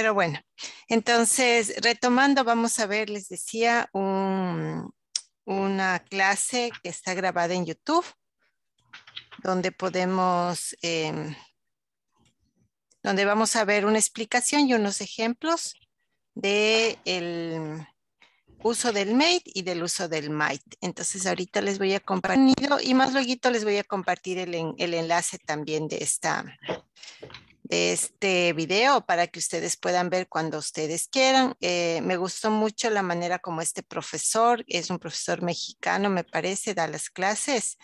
Pero bueno, entonces retomando, vamos a ver, les decía, una clase que está grabada en YouTube, donde podemos, em, donde vamos a ver una explicación y unos ejemplos del uso del mate y del uso del might. Entonces ahorita les voy a compartir y más luego les voy a compartir el enlace también de esta, este video para que ustedes puedan ver cuando ustedes quieran. Eh, me gustó mucho la manera como este profesor, es un profesor mexicano me parece, da las clases.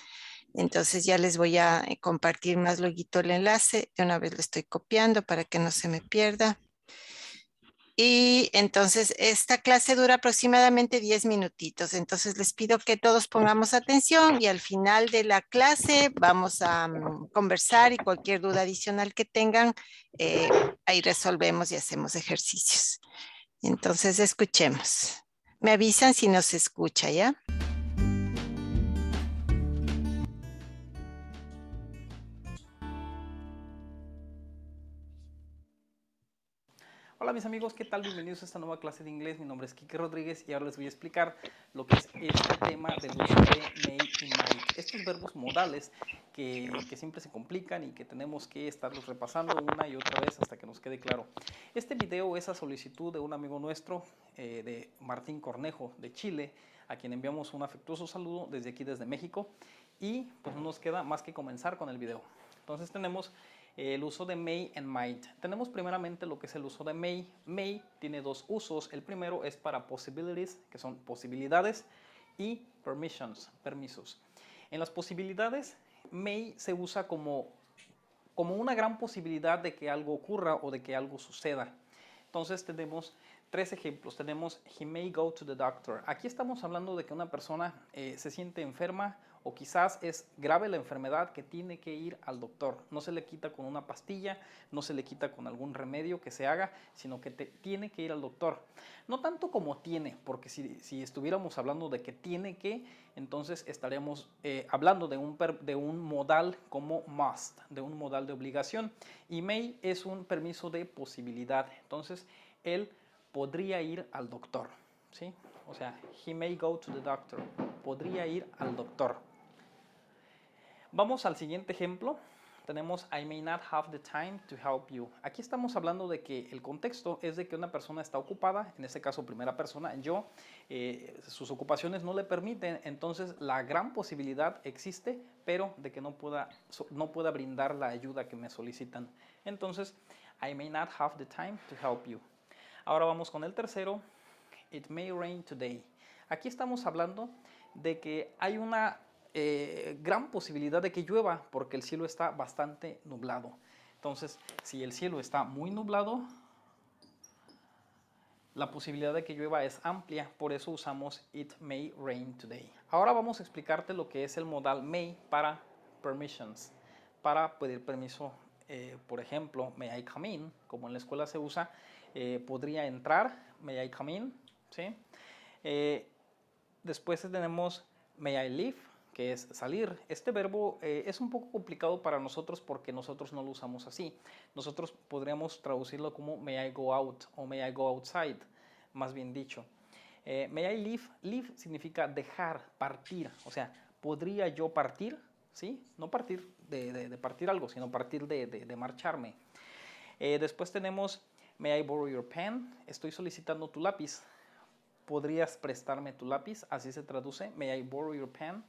Entonces ya les voy a eh, compartir más luego el enlace. De una vez lo estoy copiando para que no se me pierda. Y entonces esta clase dura aproximadamente 10 minutitos. Entonces les pido que todos pongamos atención y al final de la clase vamos a mm, conversar y cualquier duda adicional que tengan, eh, ahí resolvemos y hacemos ejercicios. Entonces escuchemos. Me avisan si nos escucha, ¿ya? Hola mis amigos, ¿qué tal? Bienvenidos a esta nueva clase de inglés. Mi nombre es Kike Rodríguez y ahora les voy a explicar lo que es este tema del uso de y might. Estos verbos modales que, siempre se complican y que tenemos que estarlos repasando una y otra vez hasta que nos quede claro. Este video es a solicitud de un amigo nuestro, eh, de Martín Cornejo, de Chile, a quien enviamos un afectuoso saludo desde aquí, desde México. Y pues no nos queda más que comenzar con el video. Entonces tenemos el uso de may and might. Tenemos primeramente lo que es el uso de may. May tiene dos usos. El primero es para possibilities, que son posibilidades, y permissions, permisos. En las posibilidades, may se usa como, como una gran posibilidad de que algo ocurra o de que algo suceda. Entonces tenemos tres ejemplos. Tenemos he may go to the doctor. Aquí estamos hablando de que una persona eh, se siente enferma o quizás es grave la enfermedad que tiene que ir al doctor. No se le quita con una pastilla, no se le quita con algún remedio que se haga, sino que te, tiene que ir al doctor. No tanto como tiene, porque si, estuviéramos hablando de que tiene que, entonces estaríamos eh, hablando de un, de un modal como must, de un modal de obligación. Y may es un permiso de posibilidad. Entonces, él podría ir al doctor. ¿sí? O sea, he may go to the doctor. Podría ir al doctor. Vamos al siguiente ejemplo. Tenemos I may not have the time to help you. Aquí estamos hablando de que el contexto es de que una persona está ocupada, en este caso primera persona, yo, eh, sus ocupaciones no le permiten, entonces la gran posibilidad existe, pero de que no pueda, no pueda brindar la ayuda que me solicitan. Entonces, I may not have the time to help you. Ahora vamos con el tercero, it may rain today. Aquí estamos hablando de que hay una eh, gran posibilidad de que llueva porque el cielo está bastante nublado. Entonces, si el cielo está muy nublado, la posibilidad de que llueva es amplia, por eso usamos it may rain today. Ahora vamos a explicarte lo que es el modal may para permissions, para pedir permiso. Eh, por ejemplo, may I come in, como en la escuela se usa, eh, podría entrar, may I come in, ¿sí? después tenemos may I leave, que es salir. Este verbo eh, es un poco complicado para nosotros porque nosotros no lo usamos así. Nosotros podríamos traducirlo como may I go out o may I go outside, más bien dicho. Eh, may I leave? Leave significa dejar, partir. O sea, podría yo partir, ¿sí? No partir de, partir algo, sino partir de, marcharme. Eh, después tenemos May I borrow your pen? Estoy solicitando tu lápiz. ¿Podrías prestarme tu lápiz? Así se traduce. May I borrow your pen?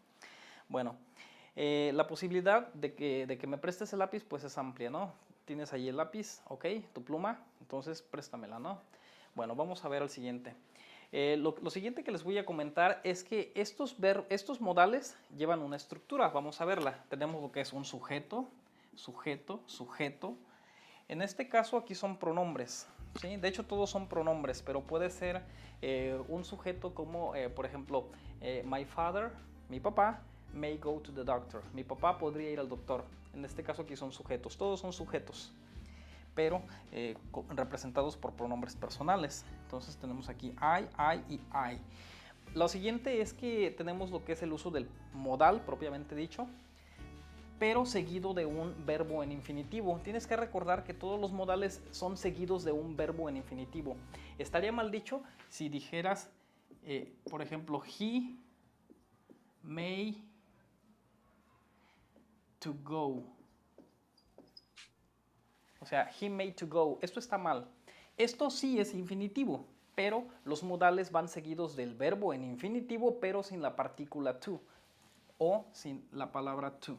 Bueno, eh, la posibilidad de que, me prestes el lápiz pues es amplia, ¿no? Tienes ahí el lápiz, ok, tu pluma, entonces préstamela, ¿no? Bueno, vamos a ver el siguiente. Eh, lo, siguiente que les voy a comentar es que estos, estos modales llevan una estructura, vamos a verla. Tenemos lo que es un sujeto, sujeto, sujeto. En este caso aquí son pronombres, ¿sí? de hecho todos son pronombres, pero puede ser eh, un sujeto como, por ejemplo, my father, mi papá, may go to the doctor. Mi papá podría ir al doctor. En este caso aquí son sujetos. Todos son sujetos, pero eh, representados por pronombres personales. Entonces tenemos aquí I, I y I. Lo siguiente es que tenemos lo que es el uso del modal propiamente dicho, pero seguido de un verbo en infinitivo. Tienes que recordar que todos los modales son seguidos de un verbo en infinitivo. Estaría mal dicho si dijeras, eh, por ejemplo, he, may, to go. O sea, he made to go. Esto está mal. Esto sí es infinitivo, pero los modales van seguidos del verbo en infinitivo, pero sin la partícula to o sin la palabra to.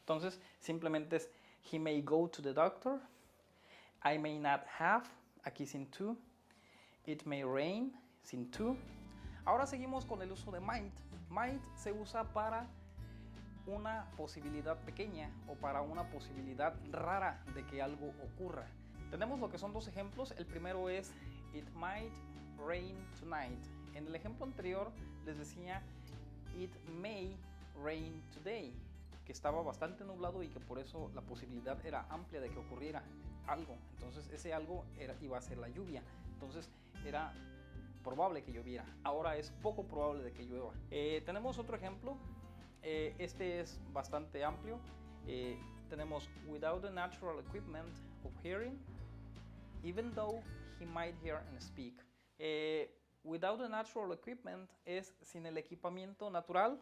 Entonces, simplemente es he may go to the doctor, I may not have, aquí sin to, it may rain, sin to. Ahora seguimos con el uso de might. Might se usa para una posibilidad pequeña o para una posibilidad rara de que algo ocurra. Tenemos lo que son dos ejemplos. El primero es It might rain tonight. En el ejemplo anterior les decía It may rain today, que estaba bastante nublado y que por eso la posibilidad era amplia de que ocurriera algo. Entonces ese algo era, iba a ser la lluvia. Entonces era probable que lloviera. Ahora es poco probable de que llueva. Eh, tenemos otro ejemplo eh, este es bastante amplio. Eh, tenemos Without the natural equipment of hearing, even though he might hear and speak. Eh, without the natural equipment es sin el equipamiento natural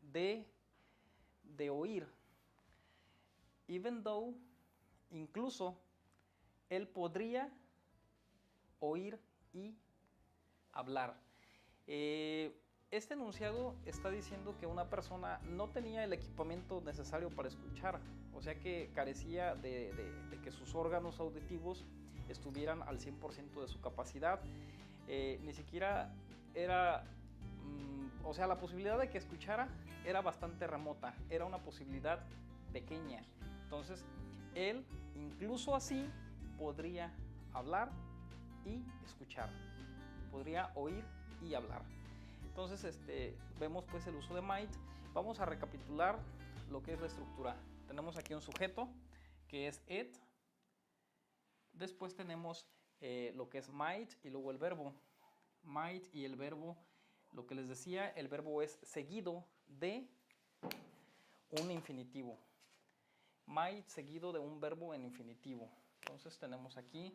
de, de oír. Even though, incluso, él podría oír y hablar. Este enunciado está diciendo que una persona no tenía el equipamiento necesario para escuchar, o sea que carecía de, que sus órganos auditivos estuvieran al 100% de su capacidad. Eh, ni siquiera era, mm, o sea, la posibilidad de que escuchara era bastante remota, era una posibilidad pequeña. Entonces, él incluso así podría hablar y escuchar, podría oír y hablar. Entonces este, vemos pues el uso de might. Vamos a recapitular lo que es la estructura. Tenemos aquí un sujeto que es it. Después tenemos eh, lo que es might y luego el verbo. Might y el verbo, lo que les decía, el verbo es seguido de un infinitivo. Might seguido de un verbo en infinitivo. Entonces tenemos aquí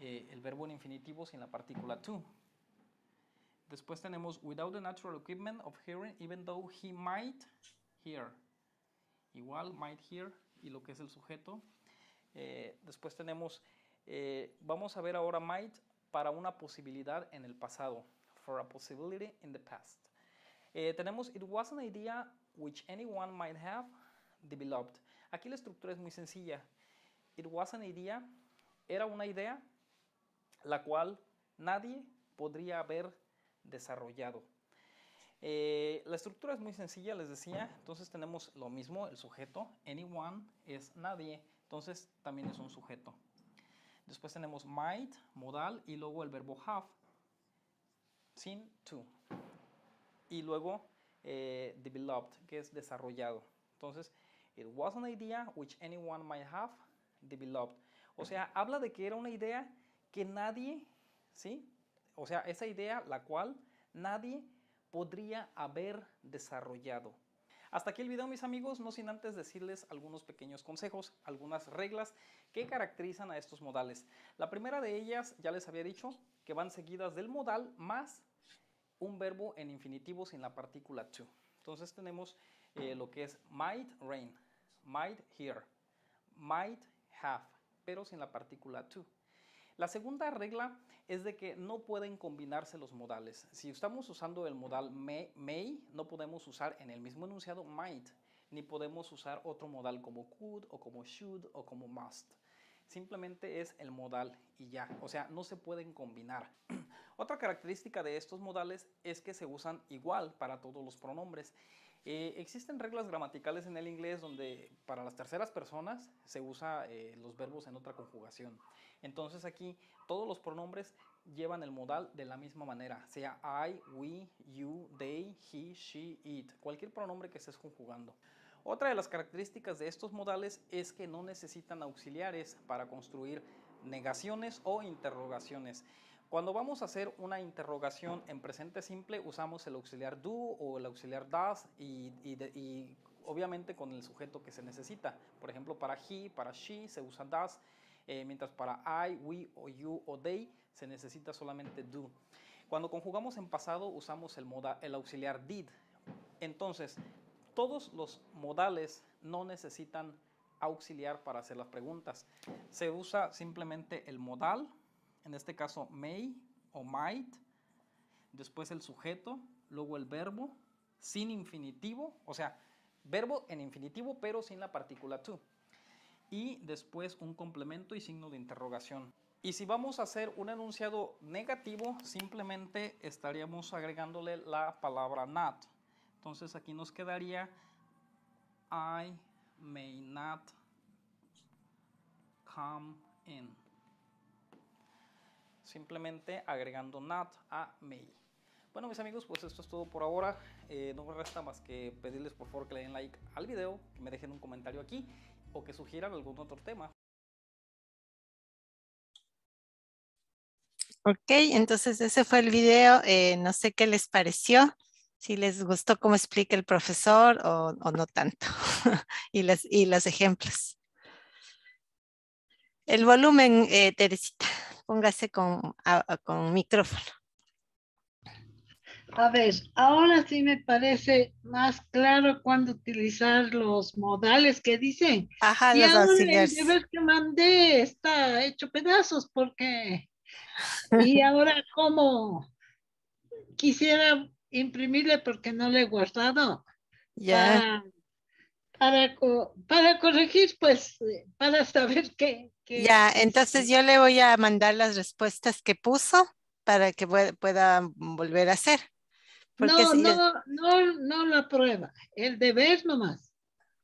eh, el verbo en infinitivo sin la partícula to. Después tenemos without the natural equipment of hearing, even though he might hear. Igual, might hear, y lo que es el sujeto. Eh, después tenemos, eh, vamos a ver ahora might para una posibilidad en el pasado. For a possibility in the past. Eh, tenemos it was an idea which anyone might have developed. Aquí la estructura es muy sencilla. It was an idea, era una idea la cual nadie podría haber desarrollado. Eh, la estructura es muy sencilla, les decía. Entonces tenemos lo mismo, el sujeto. Anyone es nadie, entonces también es un sujeto. Después tenemos might, modal, y luego el verbo have, sin, to. Y luego developed, eh, que es desarrollado. Entonces, it was an idea which anyone might have developed. O sea, habla de que era una idea que nadie, ¿sí? o sea, esa idea la cual nadie podría haber desarrollado. Hasta aquí el video mis amigos, no sin antes decirles algunos pequeños consejos, algunas reglas que caracterizan a estos modales. La primera de ellas, ya les había dicho, que van seguidas del modal más un verbo en infinitivo sin la partícula to. Entonces tenemos eh, lo que es might rain, might hear, might have, pero sin la partícula to. La segunda regla es de que no pueden combinarse los modales. Si estamos usando el modal may, no podemos usar en el mismo enunciado might, ni podemos usar otro modal como could o como should o como must simplemente es el modal y ya, o sea, no se pueden combinar. Otra característica de estos modales es que se usan igual para todos los pronombres eh, existen reglas gramaticales en el inglés donde para las terceras personas se usa eh, los verbos en otra conjugación. Entonces aquí todos los pronombres llevan el modal de la misma manera, sea I, we, you, they, he, she, it, cualquier pronombre que estés conjugando. Otra de las características de estos modales es que no necesitan auxiliares para construir negaciones o interrogaciones. Cuando vamos a hacer una interrogación en presente simple, usamos el auxiliar do o el auxiliar das y, obviamente con el sujeto que se necesita. Por ejemplo, para he, para she se usa das, eh, mientras para I, we o you o they se necesita solamente do. Cuando conjugamos en pasado usamos el, el auxiliar did. Entonces, todos los modales no necesitan auxiliar para hacer las preguntas. Se usa simplemente el modal en este caso may o might, después el sujeto, luego el verbo, sin infinitivo, o sea, verbo en infinitivo pero sin la partícula to, y después un complemento y signo de interrogación. Y si vamos a hacer un enunciado negativo, simplemente estaríamos agregándole la palabra not. Entonces aquí nos quedaría I may not come in simplemente agregando NAT a mail. Bueno mis amigos, pues esto es todo por ahora. Eh, no me resta más que pedirles por favor que le den like al video, que me dejen un comentario aquí o que sugieran algún otro tema. Ok, entonces ese fue el video. Eh, no sé qué les pareció, si les gustó cómo explica el profesor o, no tanto, y, las, y los ejemplos. El volumen, eh, Teresita póngase con, con micrófono. A ver, ahora sí me parece más claro cuando utilizar los modales que dicen. Ajá, y los que mandé está hecho pedazos porque... Y ahora cómo quisiera imprimirle porque no le he guardado. Ya. Ah, para, para corregir, pues, eh, para saber qué, ya, entonces yo le voy a mandar las respuestas que puso para que pueda volver a hacer. No, no, no, no la prueba, el deber nomás.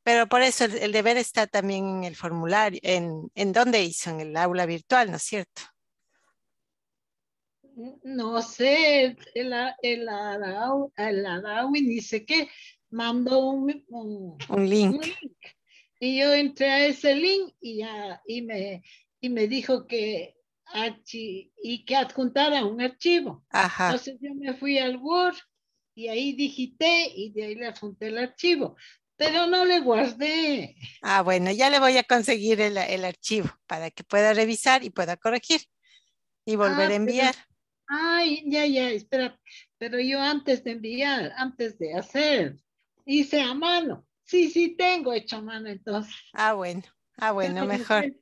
Pero por eso el, deber está también en el formulario, en, en dónde hizo, en el aula virtual, ¿no es cierto? No sé, el, el, Adawi dice que mandó un, un link. Un link. Y yo entré a ese link y, ya y, me, y me dijo que y que adjuntara un archivo. Entonces yo me fui al Word y ahí digité y de ahí le adjunté el archivo. Pero no le guardé. Ah, bueno, ya le voy a conseguir el, el archivo para que pueda revisar y pueda corregir y volver ah, a enviar. ay, ya, ya, espera. Pero yo antes de enviar, antes de hacer, hice a mano. Sí, sí tengo hecho mano entonces. Ah, bueno, ah, bueno, mejor.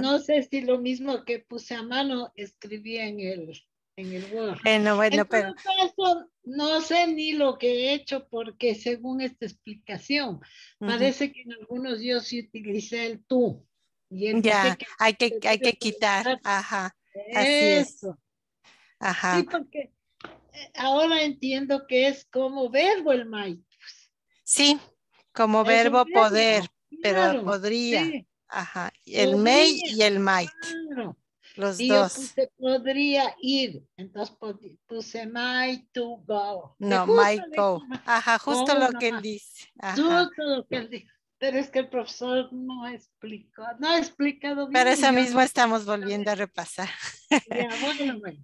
No sé, si, lo mismo que puse a mano escribí en el, en el Word. Bueno, bueno, pero... Caso, no sé ni lo que he hecho porque según esta explicación, parece que en algunos días sí utilicé el tú. Y el ya, hay que, hay que quitar, ajá, eso. así es. Ajá. Sí, porque eh, ahora entiendo que es como verbo el my. Pues. Sí, como verbo poder, pero podría. Ajá. El may y el might. Los dos. Yo puse, podría ir. Entonces puse might to go. No, might go. Ajá, justo lo que él dice. Justo lo que él dice pero es que el profesor no explicó, no ha explicado bien. Para eso mismo estamos volviendo a repasar.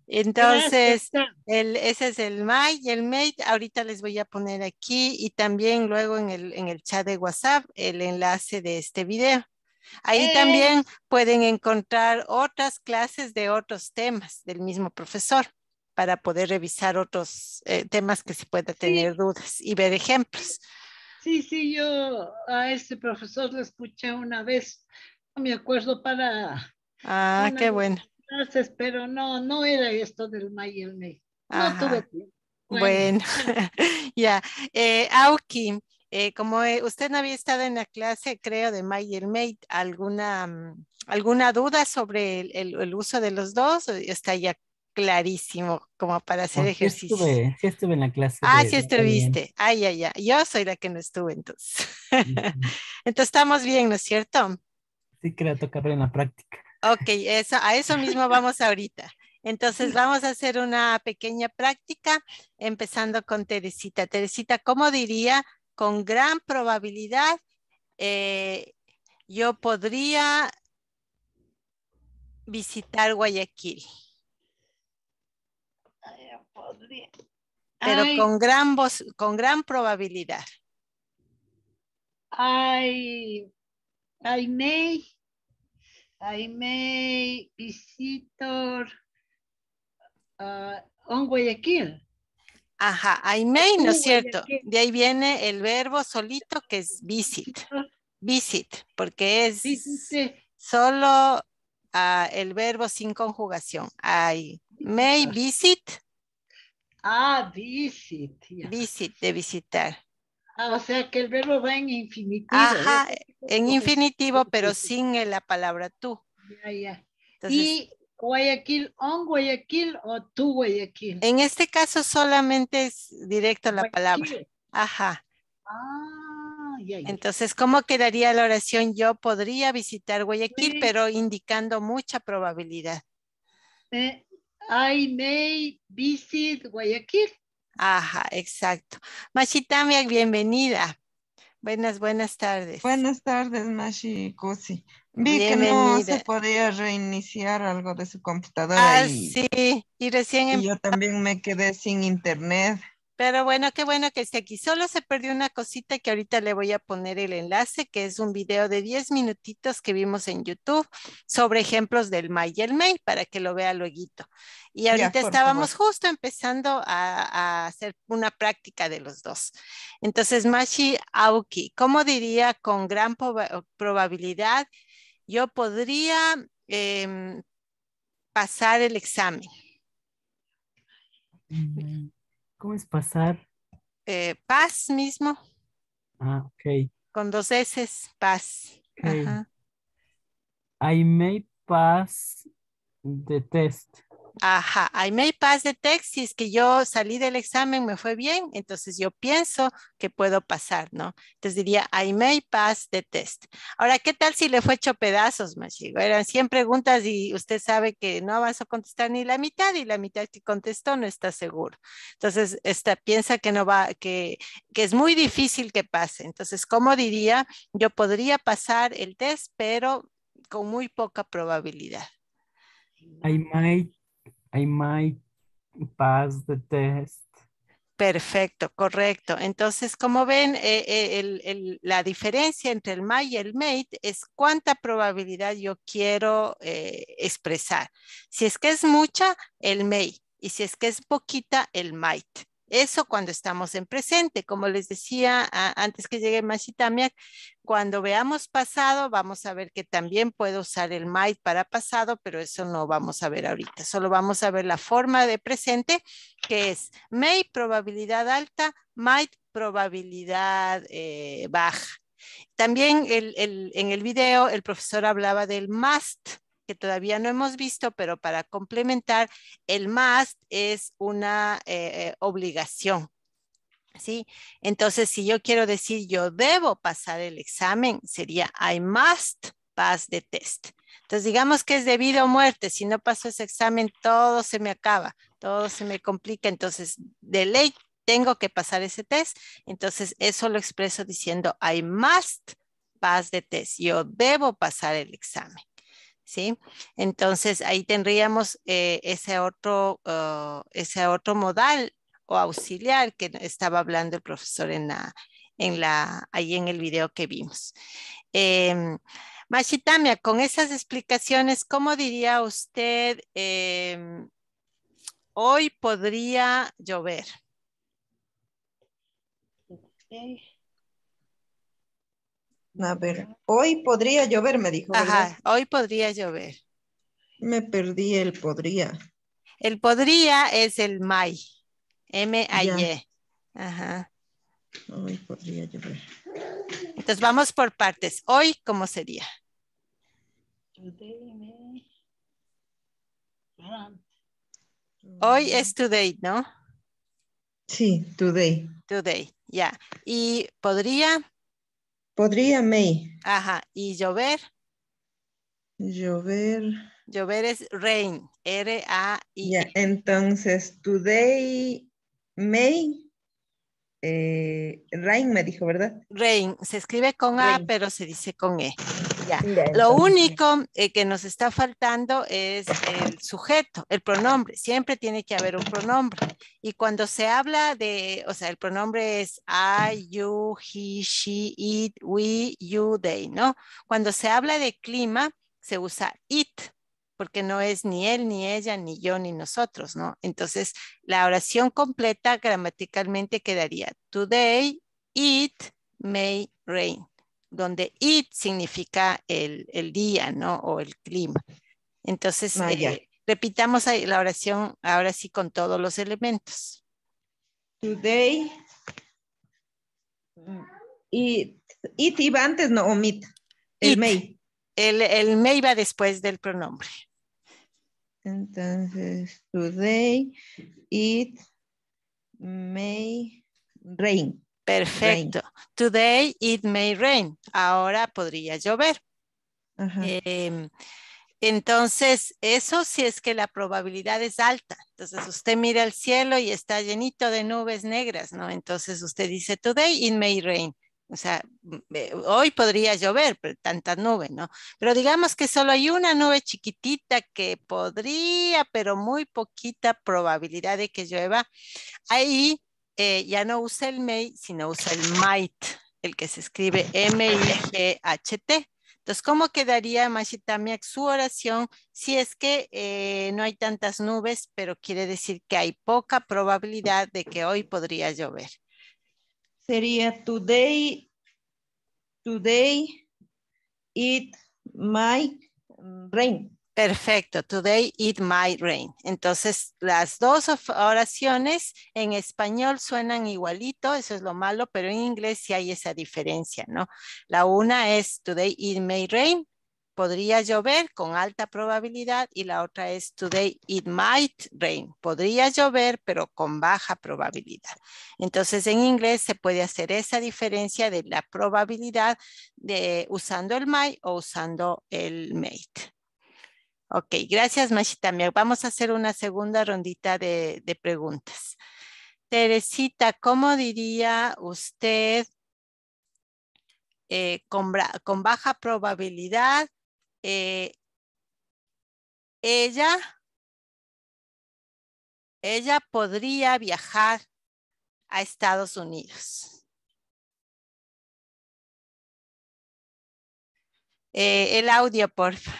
Entonces, el, ese es el my y el mate. Ahorita les voy a poner aquí y también luego en el, en el chat de WhatsApp el enlace de este video. Ahí eh. también pueden encontrar otras clases de otros temas del mismo profesor para poder revisar otros eh, temas que se pueda tener dudas y ver ejemplos. Sí, sí, yo a ese profesor lo escuché una vez, no me acuerdo para... Ah, qué bueno. Gracias, pero no, no era esto del May No tuve tiempo. Bueno, ya. Eh, Auki, eh, como eh, usted no había estado en la clase, creo, de Mayer Mate, ¿alguna, mm, ¿alguna duda sobre el, el, uso de los dos? ¿Está ya clarísimo como para hacer oh, ejercicio. sí estuve en la clase. Ah, sí estuviste. Ay, ay, ay. Yo soy la que no estuve entonces. entonces estamos bien, ¿no es cierto? Sí, creo tocar en la práctica. Ok, a eso mismo vamos ahorita. Entonces vamos a hacer una pequeña práctica empezando con Teresita. Teresita, ¿cómo diría con gran probabilidad eh, yo podría visitar Guayaquil? Pero con gran, voz, con gran probabilidad. I, I may, I may visitor uh, on Guayaquil. Ajá, I may, ¿no es cierto? De ahí viene el verbo solito que es visit. Visit, porque es solo ah, el verbo sin conjugación. I may visit Ah, visit. Visit, de visitar. Ah, o sea que el verbo va en infinitivo. Ajá, en infinitivo, pero sin la palabra tú. Ya, ya. y Guayaquil, on Guayaquil o tú Guayaquil. En este caso solamente es directo la palabra. Ajá. Ah, ya, Entonces, ¿cómo quedaría la oración? Yo podría visitar Guayaquil, pero indicando mucha probabilidad. Eh, I may visit Guayaquil. Ajá, exacto. Mashi Tamiak, bienvenida. Buenas, buenas tardes. Buenas tardes, Mashi Vi que no se podía reiniciar algo de su computadora. Ah, sí, y recién. Y em- yo también me quedé sin internet. Pero bueno, qué bueno que esté aquí. Solo se perdió una cosita que ahorita le voy a poner el enlace, que es un video de 10 minutitos que vimos en YouTube sobre ejemplos del May y el May para que lo vea luego. Y ahorita estábamos justo empezando a, hacer una práctica de los dos. Entonces, Mashi Aoki, ¿cómo diría con gran probabilidad yo podría em, pasar el examen? Mm. ¿Cómo es pasar? Eh, paz mismo. Ah, ok. Con dos S, paz. Okay. I may pass the test. Ajá, I may pass the test Si es que yo salí del examen, me fue bien, entonces yo pienso que puedo pasar, ¿no? Entonces diría, I may pass the test. Ahora, ¿qué tal si le fue hecho pedazos, Machigo? Eran 100 preguntas y usted sabe que no avanzó a contestar ni la mitad y la mitad que contestó no está seguro. Entonces, esta piensa que no va, que, es muy difícil que pase. Entonces, ¿cómo diría? Yo podría pasar el test, pero con muy poca probabilidad. I might I might pass the test. Perfecto, correcto. Entonces, como ven, eh, eh, la diferencia entre el may y el mate es cuánta probabilidad yo quiero eh, expresar. Si es que es mucha, el may. Y si es que es poquita, el might. Eso cuando estamos en presente. Como les decía antes que llegue Mashitamiak, cuando veamos pasado, vamos a ver que también puedo usar el might para pasado, pero eso no vamos a ver ahorita. Solo vamos a ver la forma de presente, que es may, probabilidad alta, might, probabilidad eh, baja. También en el video el profesor hablaba del must, que todavía no hemos visto, pero para complementar, el must es una eh, eh, obligación. ¿Sí? Entonces, si yo quiero decir yo debo pasar el examen, sería I must pass the test. Entonces, digamos que es de vida o muerte. Si no paso ese examen, todo se me acaba, todo se me complica. Entonces, de ley tengo que pasar ese test. Entonces, eso lo expreso diciendo I must pass the test. Yo debo pasar el examen. ¿sí? Entonces ahí tendríamos eh, ese, otro, oh, ese otro modal o auxiliar que estaba hablando el profesor en en la, ahí en el video que vimos. Em, Machitamia, con esas explicaciones, ¿cómo diría usted em, hoy podría llover? A ver, hoy podría llover, me dijo. Ajá, hoy podría llover. Me perdí el podría. El podría es el may. M-A-Y. Ajá. Hoy podría llover. Entonces vamos por partes. Hoy, ¿cómo sería? Hoy es today, ¿no? Sí, today. Today, ya. ¿Y podría? Podría May. Ajá. ¿Y llover? Llover. Llover es rain. R-A-I. entonces, today May. Eh, rain me dijo, ¿verdad? Rain. Se escribe con A, pero se dice con E. Lo único eh, que nos está faltando es el sujeto, el pronombre. Siempre tiene que haber un pronombre. Y cuando se habla de, o sea, el pronombre es I, you, he, she, it, we, you, they, ¿no? Cuando se habla de clima, se usa it, porque no es ni él, ni ella, ni yo, ni nosotros, ¿no? Entonces, la oración completa gramaticalmente quedaría Today, it may rain donde it significa el, día, ¿no? O el clima. Entonces, ah, eh, repitamos la oración ahora sí con todos los elementos. Today, mm, it, it iba antes, no, omit. El may. El, el may va después del pronombre. Entonces, today, it may rain. Perfecto. Today it may rain. Ahora podría llover. Em, entonces, eso sí es que la probabilidad es alta. Entonces, usted mira el cielo y está llenito de nubes negras, ¿no? Entonces, usted dice, today it may rain. O sea, eh, hoy podría llover, pero tanta nube, ¿no? Pero digamos que solo hay una nube chiquitita que podría, pero muy poquita probabilidad de que llueva. Ahí eh, ya no usa el may, sino usa el might, el que se escribe M-I-G-H-T. Entonces, ¿cómo quedaría, Mashitamiak, su oración si es que eh, no hay tantas nubes, pero quiere decir que hay poca probabilidad de que hoy podría llover? Sería today, today it might rain. Perfecto. Today it might rain. Entonces, las dos oraciones en español suenan igualito, eso es lo malo, pero en inglés sí hay esa diferencia, ¿no? La una es today it may rain, podría llover con alta probabilidad, y la otra es today it might rain, podría llover, pero con baja probabilidad. Entonces, en inglés se puede hacer esa diferencia de la probabilidad de usando el might o usando el might. Ok, gracias también. Vamos a hacer una segunda rondita de, preguntas. Teresita, ¿cómo diría usted eh, con, baja probabilidad eh, ella, ella podría viajar a Estados Unidos? Eh, el audio, por favor.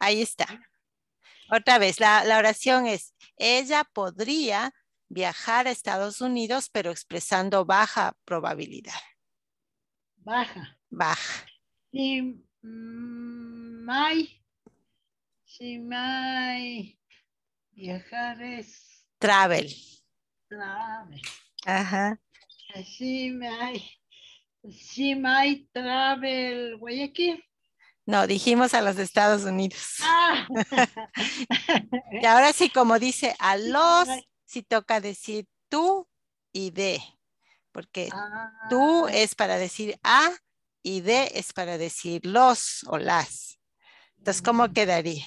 Ahí está. Otra vez, la, oración es, ella podría viajar a Estados Unidos, pero expresando baja probabilidad. Baja. Baja. She may viajar es... Travel. Travel. Ajá. She may she may travel Guayaquil. No, dijimos a los Estados Unidos. Ah. y ahora sí, como dice a los, sí toca decir tú y de, porque tú ah. es para decir a y de es para decir los o las. Entonces, ¿cómo mm. quedaría?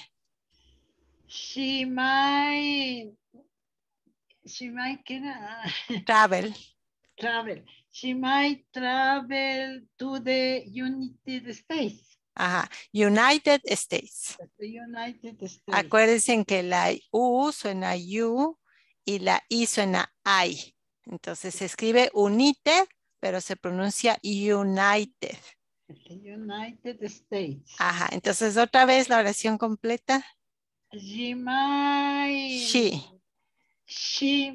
She might, she travel. Travel. She might travel to the United States. Ajá. United States. Acuérdense que la U suena U y la I suena I. Entonces se escribe United, pero se pronuncia United. United States. Ajá. Entonces otra vez la oración completa. She She.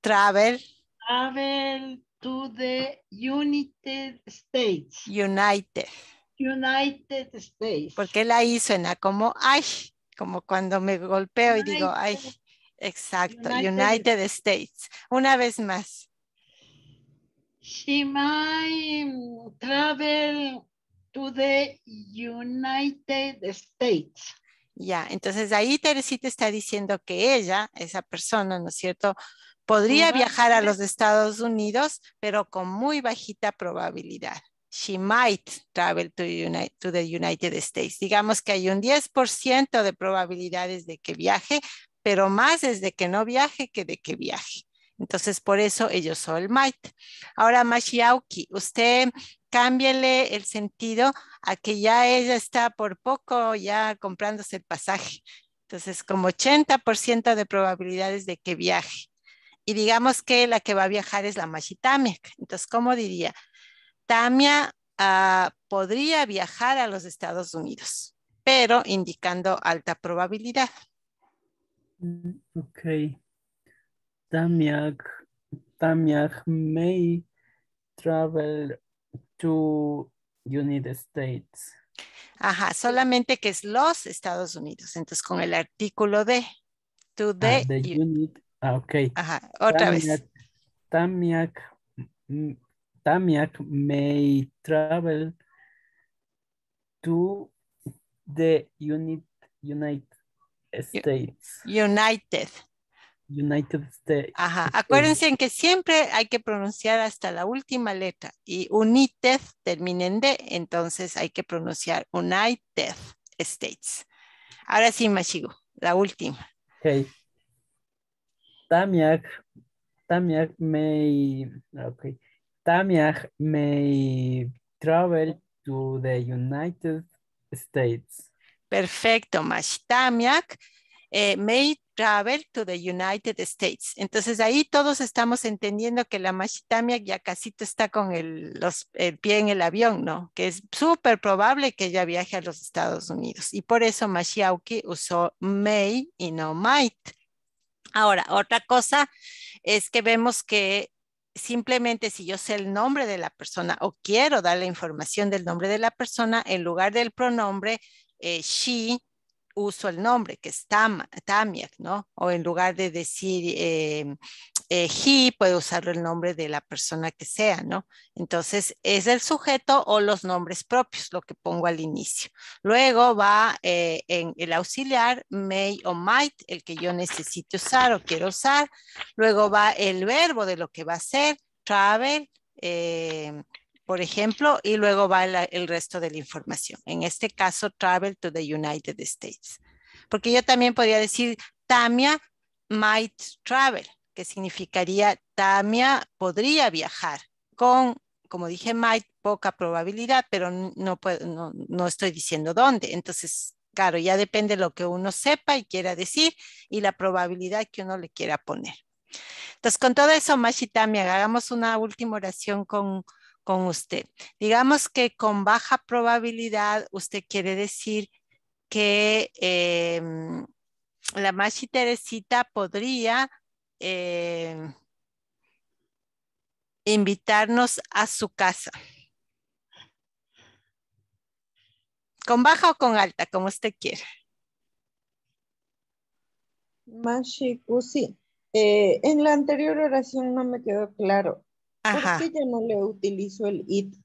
Travel. Travel to the United States. United. United States. Porque la hizo suena como, ay, como cuando me golpeo y digo, ay, exacto, United, United States. Una vez más. She might travel to the United States. Ya, entonces ahí Teresita está diciendo que ella, esa persona, ¿no es cierto? Podría viajar a los Estados Unidos, pero con muy bajita probabilidad she might travel to, the United States. Digamos que hay un 10% de probabilidades de que viaje, pero más es de que no viaje que de que viaje. Entonces, por eso ellos son el might. Ahora, Mashiauki, usted cámbiale el sentido a que ya ella está por poco ya comprándose el pasaje. Entonces, como 80% de probabilidades de que viaje. Y digamos que la que va a viajar es la Mashitame. Entonces, ¿cómo diría? Tamia ah, podría viajar a los Estados Unidos, pero indicando alta probabilidad. Mm, ok. Tamia, may travel to United States. Ajá, solamente que es los Estados Unidos. Entonces, con el artículo de, to the, ah, ah ok. Ajá, otra vez. Tamiak Tamiak may travel to the United States. United. United States. acuérdense en que siempre hay que pronunciar hasta la última letra y United termina en D, entonces hay que pronunciar United States. Ahora sí, Machigo, la última. Ok. Tamiak, may, okay. Tamiak may travel to the United States. Perfecto, Mash. Eh, may travel to the United States. Entonces ahí todos estamos entendiendo que la Mashitamiak ya casi está con el, el, pie en el avión, ¿no? Que es súper probable que ella viaje a los Estados Unidos. Y por eso Mashiauki usó may y no might. Ahora, otra cosa es que vemos que simplemente si yo sé el nombre de la persona o quiero dar la información del nombre de la persona, en lugar del pronombre eh, she, uso el nombre que es Tam, ¿no? O en lugar de decir em, eh, he puede usar el nombre de la persona que sea, ¿no? Entonces es el sujeto o los nombres propios, lo que pongo al inicio. Luego va eh, en el auxiliar may o might, el que yo necesite usar o quiero usar. Luego va el verbo de lo que va a ser, travel, eh, por ejemplo, y luego va el, el resto de la información. En este caso, travel to the United States. Porque yo también podría decir, Tamia might travel que significaría Tamia podría viajar con, como dije, Mike, poca probabilidad, pero no, no, estoy diciendo dónde. Entonces, claro, ya depende de lo que uno sepa y quiera decir y la probabilidad que uno le quiera poner. Entonces, con todo eso, Tamia, hagamos una última oración con, con usted. Digamos que con baja probabilidad usted quiere decir que em, la Mashi Teresita podría eh, invitarnos a su casa. Con baja o con alta, como usted quiera. sí. eh, en la anterior oración no me quedó claro. Ajá. ¿Por qué ya no le utilizo el it?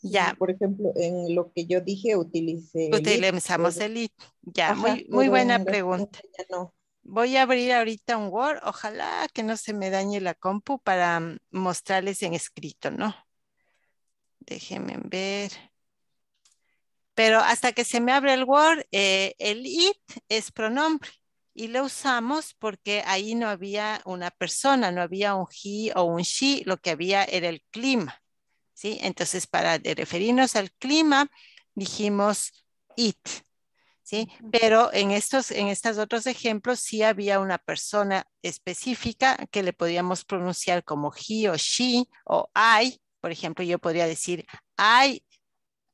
Ya. Por ejemplo, en lo que yo dije utilicé. Utilizamos el it. Ya, muy, muy buena pregunta. Ya no voy a abrir ahorita un Word, ojalá que no se me dañe la compu para mm, mostrarles en escrito, ¿no? Déjenme ver. Pero hasta que se me abre el Word, eh, el it es pronombre y lo usamos porque ahí no había una persona, no había un he o un she, lo que había era el clima, ¿sí? Entonces, para referirnos al clima, dijimos it. ¿sí? Pero en estos, en estos otros ejemplos sí había una persona específica que le podíamos pronunciar como he o she o I. Por ejemplo, yo podría decir I,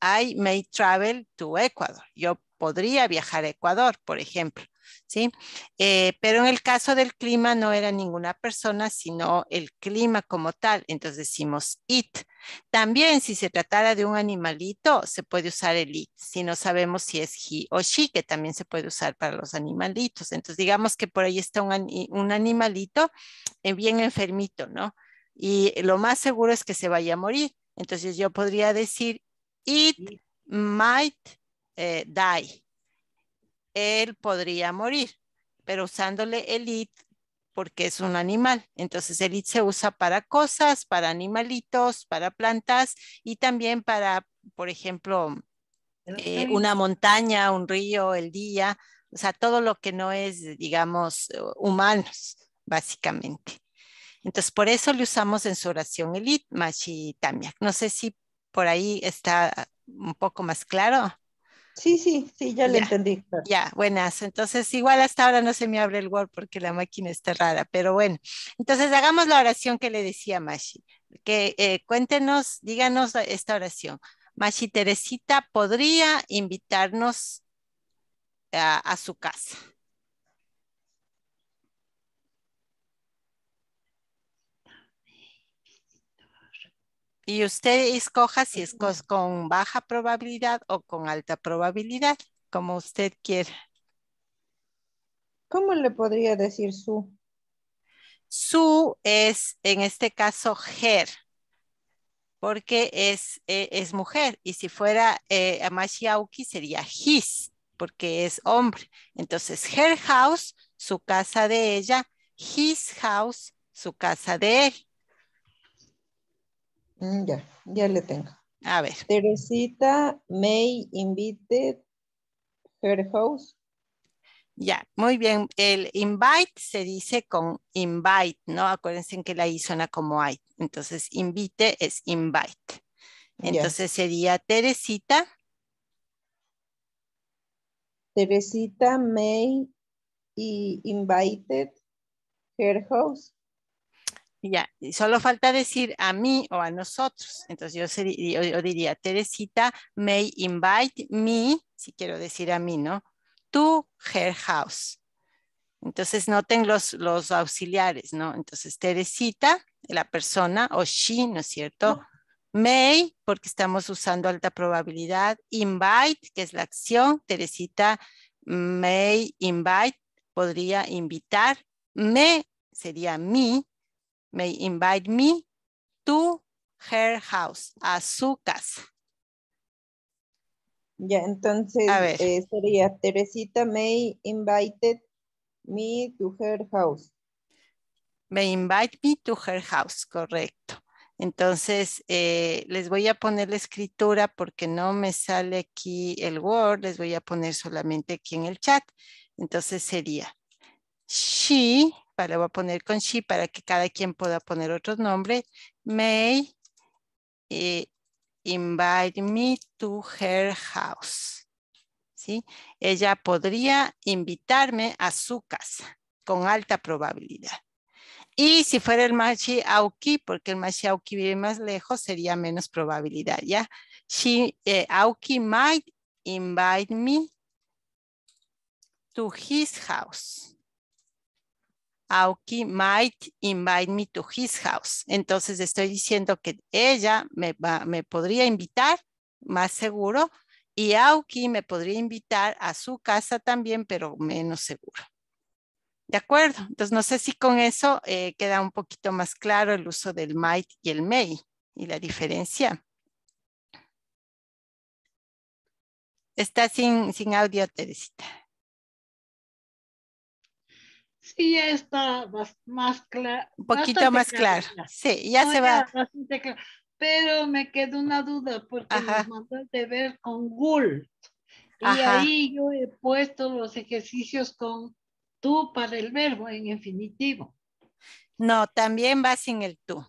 I may travel to Ecuador. Yo podría viajar a Ecuador, por ejemplo. ¿sí? Eh, pero en el caso del clima no era ninguna persona, sino el clima como tal. Entonces decimos it. También si se tratara de un animalito, se puede usar el it, si no sabemos si es he o she, que también se puede usar para los animalitos. Entonces digamos que por ahí está un, animalito eh, bien enfermito, ¿no? Y lo más seguro es que se vaya a morir. Entonces yo podría decir, it might eh, die, él podría morir, pero usándole el it porque es un animal. Entonces el it se usa para cosas, para animalitos, para plantas y también para, por ejemplo, eh, una montaña, un río, el día, o sea, todo lo que no es, digamos, humanos, básicamente. Entonces, por eso le usamos en su oración el it, Machi Tamiak. No sé si por ahí está un poco más claro. Sí, sí, sí, ya, le entendí. Ya, buenas. Entonces, igual hasta ahora no se me abre el Word porque la máquina está rara, pero bueno. Entonces, hagamos la oración que le decía Mashi. Que eh, cuéntenos, díganos esta oración. Mashi Teresita podría invitarnos a su casa. Y usted escoja si es con baja probabilidad o con alta probabilidad, como usted quiera. ¿Cómo le podría decir su? Su es, en este caso, her, porque es, eh, es mujer. Y si fuera eh, Amashiauki sería his, porque es hombre. Entonces, her house, su casa de ella, his house, su casa de él. Mm, ya, ya le tengo. A ver. Teresita May invited her house. Ya, muy bien. El invite se dice con invite, ¿no? Acuérdense que la I suena como hay. Entonces, invite es invite. Entonces sería Teresita. Teresita May invited her house. Ya, solo falta decir a mí o a nosotros. Entonces yo, yo, diría, Teresita, may invite me, si quiero decir a mí, ¿no? To her house. Entonces noten los, los auxiliares, ¿no? Entonces Teresita, la persona, o she, ¿no es cierto? Oh. May, porque estamos usando alta probabilidad. Invite, que es la acción. Teresita may invite, podría invitar. Me sería me, may invite me to her house, a su casa. Ya, entonces eh, sería Teresita May invited me to her house. May invite me to her house, correcto. Entonces, eh, les voy a poner la escritura porque no me sale aquí el Word, les voy a poner solamente aquí en el chat. Entonces sería, she la voy a poner con she para que cada quien pueda poner otro nombre. May eh, invite me to her house. Ella podría invitarme a su casa con alta probabilidad. Y si fuera el machi auki, porque el machi auki vive más lejos, sería menos probabilidad, ¿ya? She, eh, might invite me to his house. Aoki might invite me to his house. Entonces estoy diciendo que ella me, podría invitar, más seguro, y Aoki me podría invitar a su casa también, pero menos seguro. De acuerdo, entonces no sé si con eso eh, queda un poquito más claro el uso del might y el may y la diferencia. Está sin, sin audio, Teresita sí ya está más, claro. Un poquito más claro. Sí, ya se va. Pero me quedó una duda porque me nos mandó con gul, Y ahí yo he puesto los ejercicios con tú para el verbo en infinitivo. No, también va sin el tú.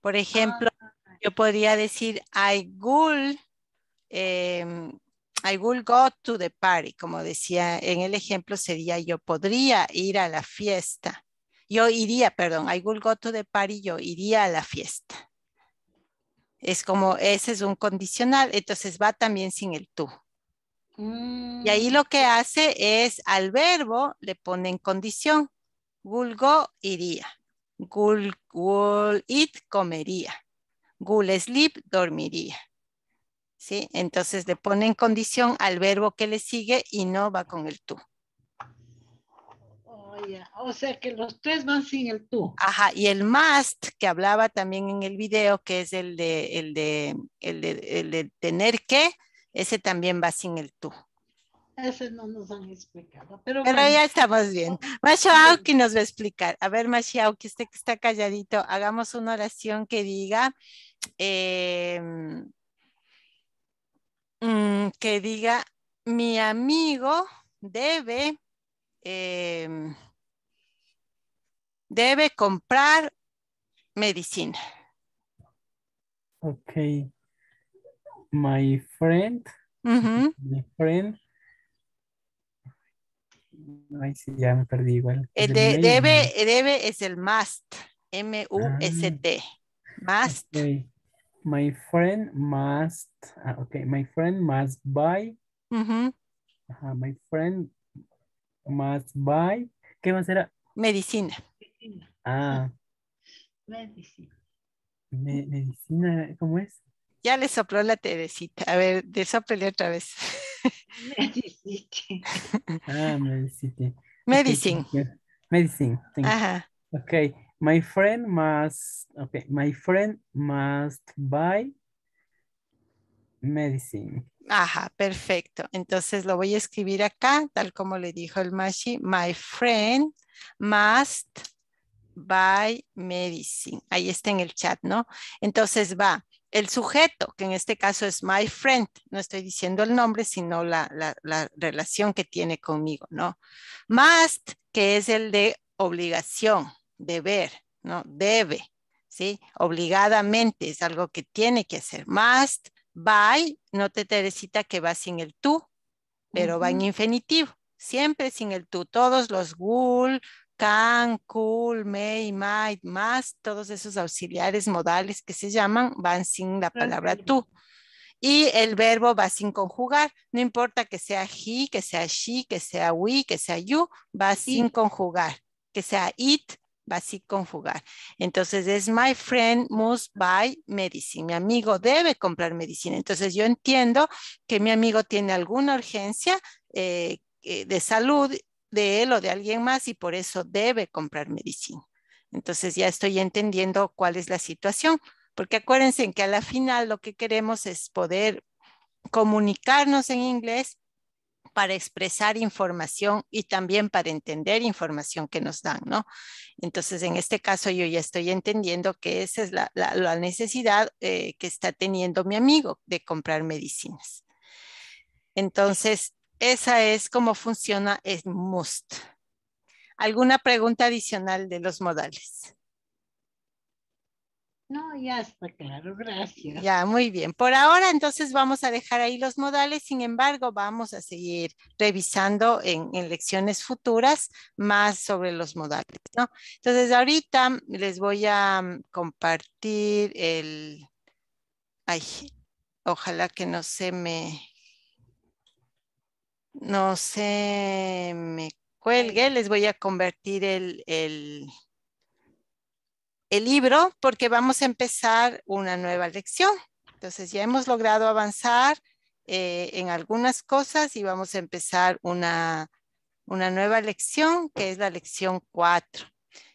Por ejemplo, ah. yo podría decir hay gul... eh, em, I will go to the party, como decía en el ejemplo, sería yo podría ir a la fiesta. Yo iría, perdón, I will go to the party, yo iría a la fiesta. Es como, ese es un condicional, entonces va también sin el tú. Mm, y ahí lo que hace es al verbo le pone en condición. Will go, iría. Will, will eat, comería. Will sleep, dormiría. ¿sí? Entonces le pone en condición al verbo que le sigue y no va con el tú. Oh, o sea que los tres van sin el tú. Ajá, y el must que hablaba también en el video, que es el de, el de, el de, tener que, ese también va sin el tú. Ese no nos han explicado. Pero, ya estamos bien. Masha que nos va a explicar. A ver, ya que usted que está calladito, hagamos una oración que diga, em, Mm, que diga, mi amigo debe, em, debe comprar medicina. Ok. My friend. My friend. Ay, sí, ya me perdí igual. Eh, debe, debe es el must. Ah. M-U-S-T. must my friend must, ah, okay, my friend must buy. Uh -huh. my friend must buy. ¿Qué más era? Medicina. medicina. Ah. Medicina. medicina, ¿cómo es? Ya le sopló la terecita. A ver, desoplele otra vez. Ah, medicine. ah, medicine. Medicine. Medicine. Ajá. Ok. My friend must, my friend must buy medicine. Ajá, perfecto. Entonces lo voy a escribir acá, tal como le dijo el Mashi. My friend must buy medicine. Ahí está en el chat, ¿no? Entonces va el sujeto, que en este caso es my friend. No estoy diciendo el nombre, sino la, la relación que tiene conmigo, ¿no? Must, que es el de obligación deber, ¿no? Debe, ¿sí? Obligadamente es algo que tiene que hacer. Must, by, no te Teresita que va sin el tú, pero va en infinitivo, siempre sin el tú. Todos los will, can, cool, may, might, must, todos esos auxiliares modales que se llaman van sin la palabra tú. Y el verbo va sin conjugar, no importa que sea he, que sea she, que sea we, que sea you, va sin conjugar, que sea it, va así conjugar. Entonces es my friend must buy medicine. Mi amigo debe comprar medicina. Entonces yo entiendo que mi amigo tiene alguna urgencia eh, eh, de salud de él o de alguien más y por eso debe comprar medicina. Entonces ya estoy entendiendo cuál es la situación, porque acuérdense que a la final lo que queremos es poder comunicarnos en inglés para expresar información y también para entender información que nos dan, ¿no? Entonces, en este caso, yo ya estoy entendiendo que esa es la, necesidad eh, que está teniendo mi amigo de comprar medicinas. Entonces, esa es cómo funciona el MUST. ¿Alguna pregunta adicional de los modales? No, ya está claro, gracias. Ya, muy bien. Por ahora entonces vamos a dejar ahí los modales, sin embargo vamos a seguir revisando en, lecciones futuras más sobre los modales, ¿no? Entonces ahorita les voy a mm, compartir el... Ay, ojalá que no se me... No se me cuelgue, les voy a convertir el el libro porque vamos a empezar una nueva lección. Entonces ya hemos logrado avanzar eh, en algunas cosas y vamos a empezar una, nueva lección que es la lección 4.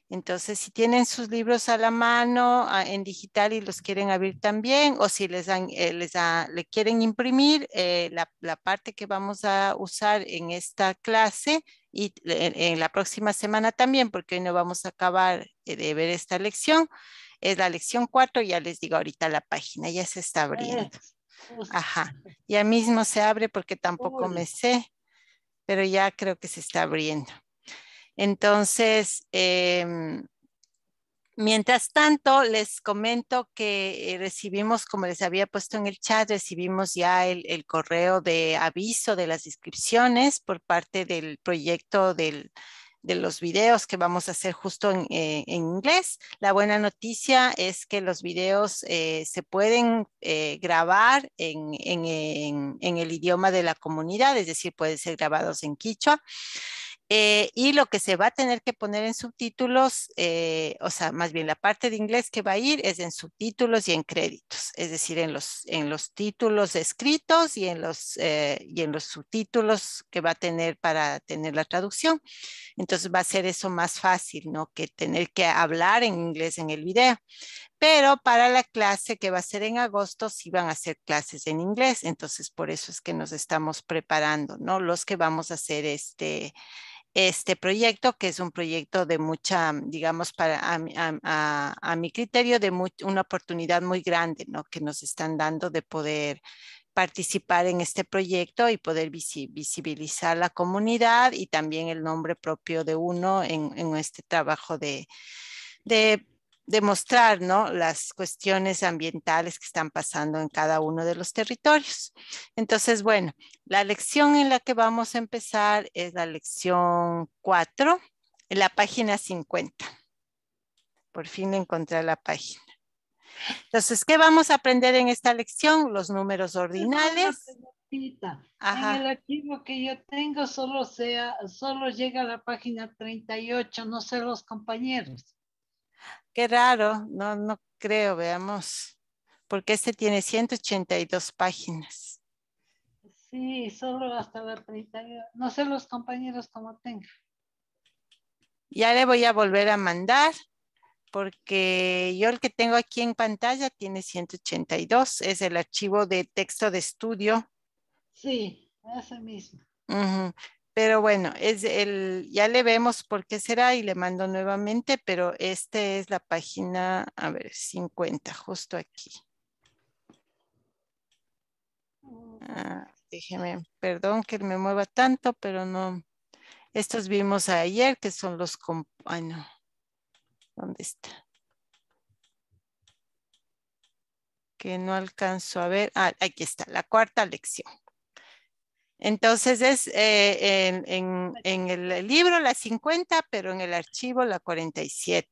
Entonces, si tienen sus libros a la mano en digital y los quieren abrir también, o si les, dan, eh, les le quieren imprimir, eh, la, parte que vamos a usar en esta clase y en, la próxima semana también, porque hoy no vamos a acabar eh, de ver esta lección. Es la lección 4, ya les digo ahorita la página, ya se está abriendo. Ajá, ya mismo se abre porque tampoco me sé, pero ya creo que se está abriendo. Entonces, em, Mientras tanto, les comento que eh, recibimos, como les había puesto en el chat, recibimos ya el, correo de aviso de las inscripciones por parte del proyecto de los videos que vamos a hacer justo en, eh, inglés. La buena noticia es que los videos eh, se pueden grabar en, en el idioma de la comunidad, es decir, pueden ser grabados en quichua. Eh, y lo que se va a tener que poner en subtítulos, eh, o sea, más bien la parte de inglés que va a ir es en subtítulos y en créditos, es decir, en los, en los títulos escritos y en los, eh, y en los subtítulos que va a tener para tener la traducción. Entonces va a ser eso más fácil, ¿no? Que tener que hablar en inglés en el video. Pero para la clase que va a ser en agosto, sí van a ser clases en inglés. Entonces, por eso es que nos estamos preparando, ¿no? Los que vamos a hacer este este proyecto, que es un proyecto de mucha, digamos, para a, mi criterio, de una oportunidad muy grande, ¿no? Que nos están dando de poder participar en este proyecto y poder visibilizar la comunidad y también el nombre propio de uno en, este trabajo de, de demostrar ¿no? las cuestiones ambientales que están pasando en cada uno de los territorios. Entonces, bueno, la lección en la que vamos a empezar es la lección 4, en la página 50. Por fin encontré la página. Entonces, ¿qué vamos a aprender en esta lección? Los números ordinales. En el archivo que yo tengo solo, sea, solo llega a la página 38, no sé los compañeros. Qué raro, no, no creo, veamos, porque este tiene 182 páginas. Sí, solo hasta la 30, no sé los compañeros cómo tengan. Ya le voy a volver a mandar, porque yo el que tengo aquí en pantalla tiene 182, es el archivo de texto de estudio. Sí, ese mismo. Pero bueno, es el, ya le vemos por qué será y le mando nuevamente, pero esta es la página, a ver, 50, justo aquí. Ah, déjeme, perdón que me mueva tanto, pero no. Estos vimos ayer que son los... compa, no. ¿Dónde está? Que no alcanzo a ver. Ah, aquí está, la cuarta lección. Entonces es eh, en, el libro la 50, pero en el archivo la 47.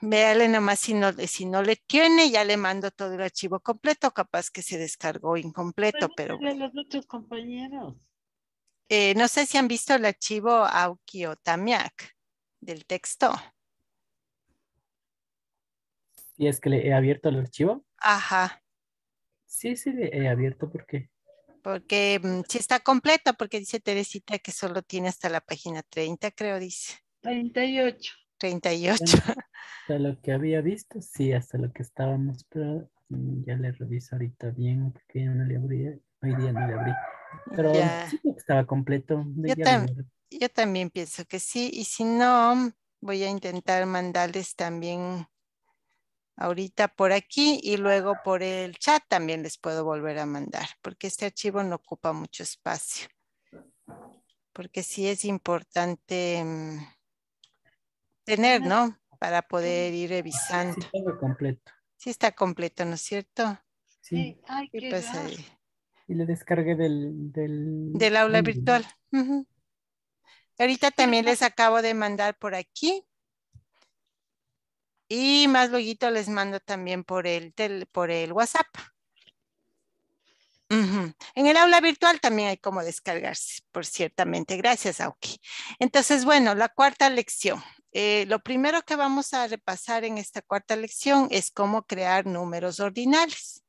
Véale nomás si no, si no le tiene, ya le mando todo el archivo completo, capaz que se descargó incompleto, pero... los otros compañeros. Eh, no sé si han visto el archivo Aukio o Tamiak del texto. ¿Y es que le he abierto el archivo? Ajá. Sí, sí, he eh, abierto porque. Porque mm, sí está completa, porque dice Teresita que solo tiene hasta la página 30, creo, dice. 38. 38. Hasta lo que había visto, sí, hasta lo que estábamos, pero mm, ya le reviso ahorita bien, porque no le abrí, eh, hoy día no le abrí. Pero que estaba completo. Yo, yo también pienso que sí, y si no, voy a intentar mandarles también ahorita por aquí y luego por el chat también les puedo volver a mandar, porque este archivo no ocupa mucho espacio. Porque sí es importante mm, tener, ¿no? Para poder ir revisando. Sí, está completo. Sí está completo, ¿no es cierto? Sí. y, pues, eh, y lo descargué del... Del, aula virtual. Ahorita también les acabo de mandar por aquí y más luego les mando también por el, WhatsApp. En el aula virtual también hay como descargarse, por ciertamente. Gracias, Auki. Entonces, bueno, la cuarta lección. Eh, lo primero que vamos a repasar en esta cuarta lección es cómo crear números ordinales.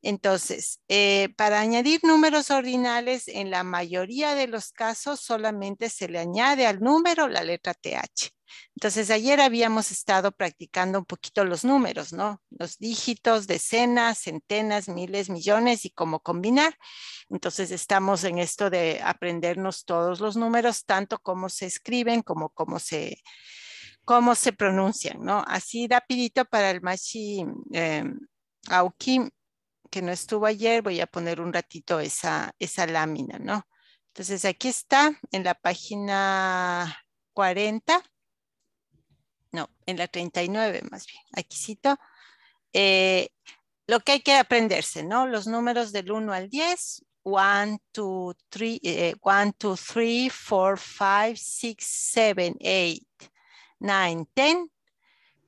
Entonces, eh, para añadir números ordinales, en la mayoría de los casos solamente se le añade al número la letra TH. Entonces, ayer habíamos estado practicando un poquito los números, ¿no? Los dígitos, decenas, centenas, miles, millones y cómo combinar. Entonces, estamos en esto de aprendernos todos los números, tanto cómo se escriben como cómo se, pronuncian, ¿no? Así rapidito para el Machi eh, Aoki, que no estuvo ayer, voy a poner un ratito esa, esa lámina, ¿no? Entonces aquí está en la página 40 no, en la 39 más bien, aquí cito, eh, lo que hay que aprenderse, ¿no? Los números del 1 al 10, 1, 2, 3, 4, 5, 6, 7, 8, 9, 10,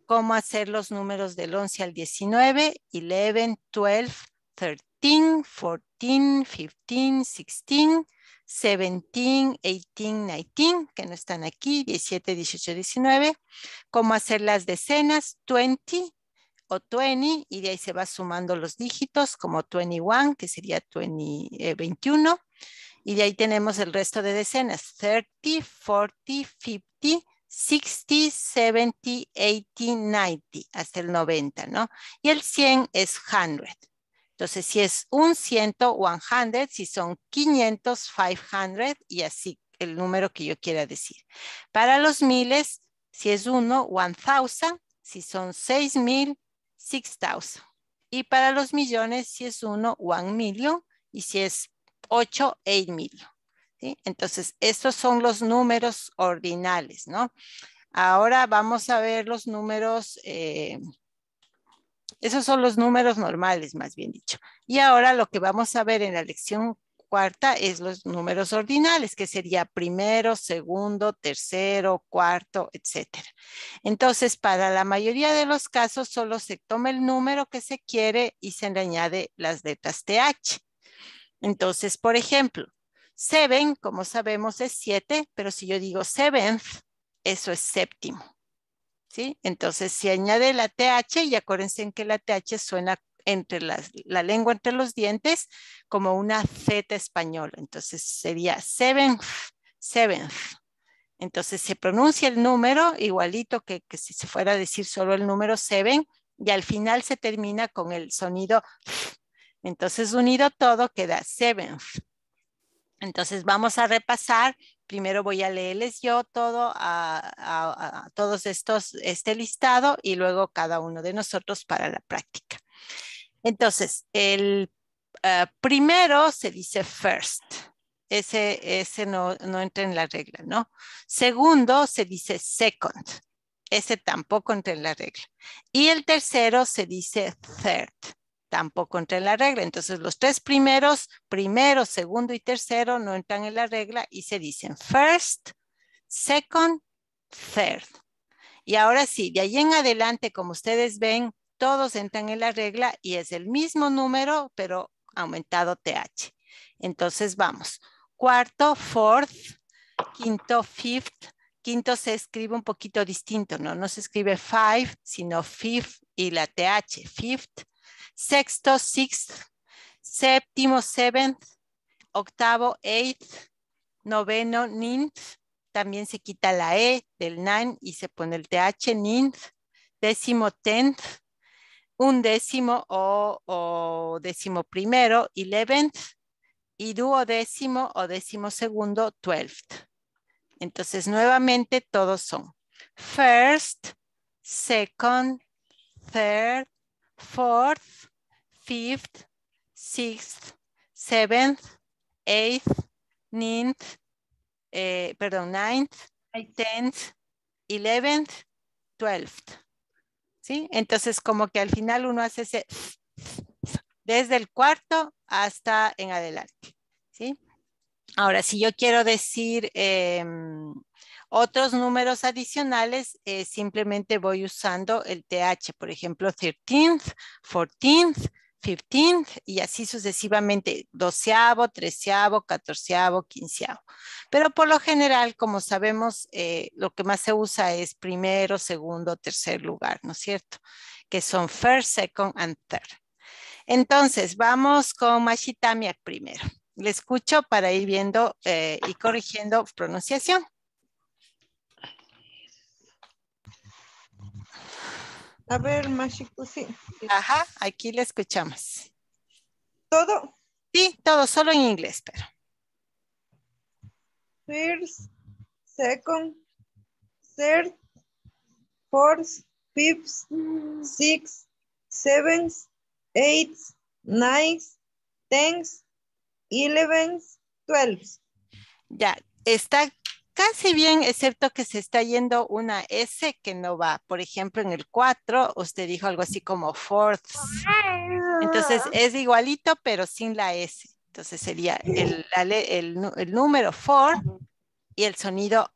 cómo hacer los números del 11 al 19, 11, 12, 13, 14, 15, 16, 17, 18, 19, que no están aquí, 17, 18, 19, cómo hacer las decenas, 20 o 20, y de ahí se va sumando los dígitos, como 21, que sería 20, 21, eh, y de ahí tenemos el resto de decenas, 30, 40, 50, 60, 70, 80, 90, hasta el 90, ¿no? Y el 100 es 100. Entonces, si es un ciento, 100, si son 500, 500, y así el número que yo quiera decir. Para los miles, si es uno, 1000, si son 6000, 6000. Y para los millones, si es uno, 1 million, y si es 8, 8 million. ¿sí? Entonces, estos son los números ordinales, ¿no? Ahora vamos a ver los números... Eh, esos son los números normales, más bien dicho. Y ahora lo que vamos a ver en la lección cuarta es los números ordinales, que sería primero, segundo, tercero, cuarto, etcétera. Entonces, para la mayoría de los casos, solo se toma el número que se quiere y se le añade las letras TH. Entonces, por ejemplo, seven, como sabemos, es siete, pero si yo digo seventh, eso es séptimo. Entonces se añade la TH y acuérdense en que la TH suena entre la lengua entre los dientes como una Z española. Entonces sería seventh, seventh. Entonces se pronuncia el número igualito que, que, si se fuera a decir solo el número seven y al final se termina con el sonido. Entonces unido todo queda seventh. Entonces vamos a repasar primero voy a leerles yo todo a, todos estos, este listado y luego cada uno de nosotros para la práctica. Entonces, el eh, primero se dice first. Ese, no, no entra en la regla, ¿no? Segundo se dice second. Ese tampoco entra en la regla. Y el tercero se dice third tampoco entra en la regla. Entonces los tres primeros, primero, segundo y tercero no entran en la regla y se dicen first, second, third. Y ahora sí, de ahí en adelante, como ustedes ven, todos entran en la regla y es el mismo número, pero aumentado TH. Entonces vamos, cuarto, fourth, quinto, fifth, quinto se escribe un poquito distinto, ¿no? No se escribe five, sino fifth y la TH, fifth, sexto, sixth, séptimo, seventh, octavo, eighth, noveno, ninth, también se quita la E del nine y se pone el TH, ninth, décimo, tenth, un décimo o, o décimo primero, eleventh, y duodécimo o décimo segundo, twelfth. Entonces, nuevamente, todos son first, second, third, fourth, fifth, sixth, seventh, eighth, ninth, eh, perdón, ninth, tenth, eleventh, twelfth. ¿Sí? Entonces, como que al final uno hace ese desde el cuarto hasta en adelante. ¿Sí? Ahora, si yo quiero decir, em, otros números adicionales, eh, simplemente voy usando el TH, por ejemplo, 13th, 14th, 15th y así sucesivamente, doceavo, treceavo, catorceavo, quinceavo. Pero por lo general, como sabemos, eh, lo que más se usa es primero, segundo, tercer lugar, ¿no es cierto? Que son first, second and third. Entonces, vamos con Mashitamiak primero. Le escucho para ir viendo eh, y corrigiendo pronunciación. A ver, sí. Ajá, aquí la escuchamos. ¿Todo? Sí, todo, solo en inglés, pero. First, second, third, fourth, fifth, sixth, seventh, eighth, ninth, tenth, eleventh, twelfth. Ya, está casi bien, excepto que se está yendo una S que no va. Por ejemplo, en el 4 usted dijo algo así como fourths. Entonces es igualito, pero sin la S. Entonces sería el, número four y el sonido